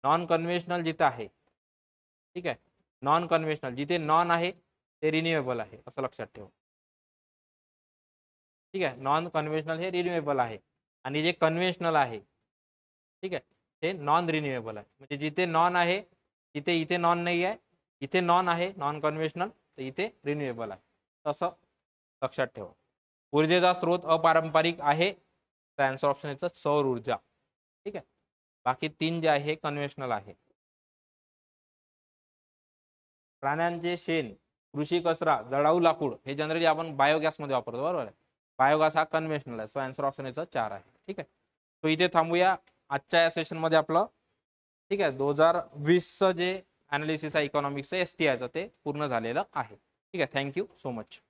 नॉन कन्व्हेन्शनल जिथं आहे ठीक आहे नॉन कन्व्हेशनल जिथे नॉन आहे ते रिन्युएबल आहे असं लक्षात ठेवा ठीक आहे नॉन कन्व्हेन्शनल हे रिन्युएबल आहे आणि जे कन्व्हेन्शनल आहे ठीक आहे ते नॉन रिन्युएबल आहे म्हणजे जिथे नॉन आहे तिथे इथे नॉन नाही आहे इथे नॉन आहे नॉन कन्व्हेन्शनल तर इथे रिन्युएबल आहे तसं लक्षात ठेवा ऊर्जेचा स्रोत अपारंपरिक आहे तर ऑप्शन याचं सौर ऊर्जा ठीक आहे बाकी तीन जे आहे कन्व्हेन्शनल आहे प्राण्यांचे शेण कृषी कचरा जळाऊ लाकूड हे जनरली आपण बायोगॅसमध्ये वापरतो बरोबर आहे बायोगॅस हा कन्व्हेन्शनल आहे सो आन्सर ऑप्शन याचा चार आहे ठीक आहे सो इथे थांबूया आजच्या या सेशनमध्ये आपलं ठीक आहे दोन हजार वीसचं जे अनालिसिस आहे इकॉनॉमिक्सचं एस टी आयचं ते पूर्ण झालेलं आहे ठीक आहे थँक्यू सो मच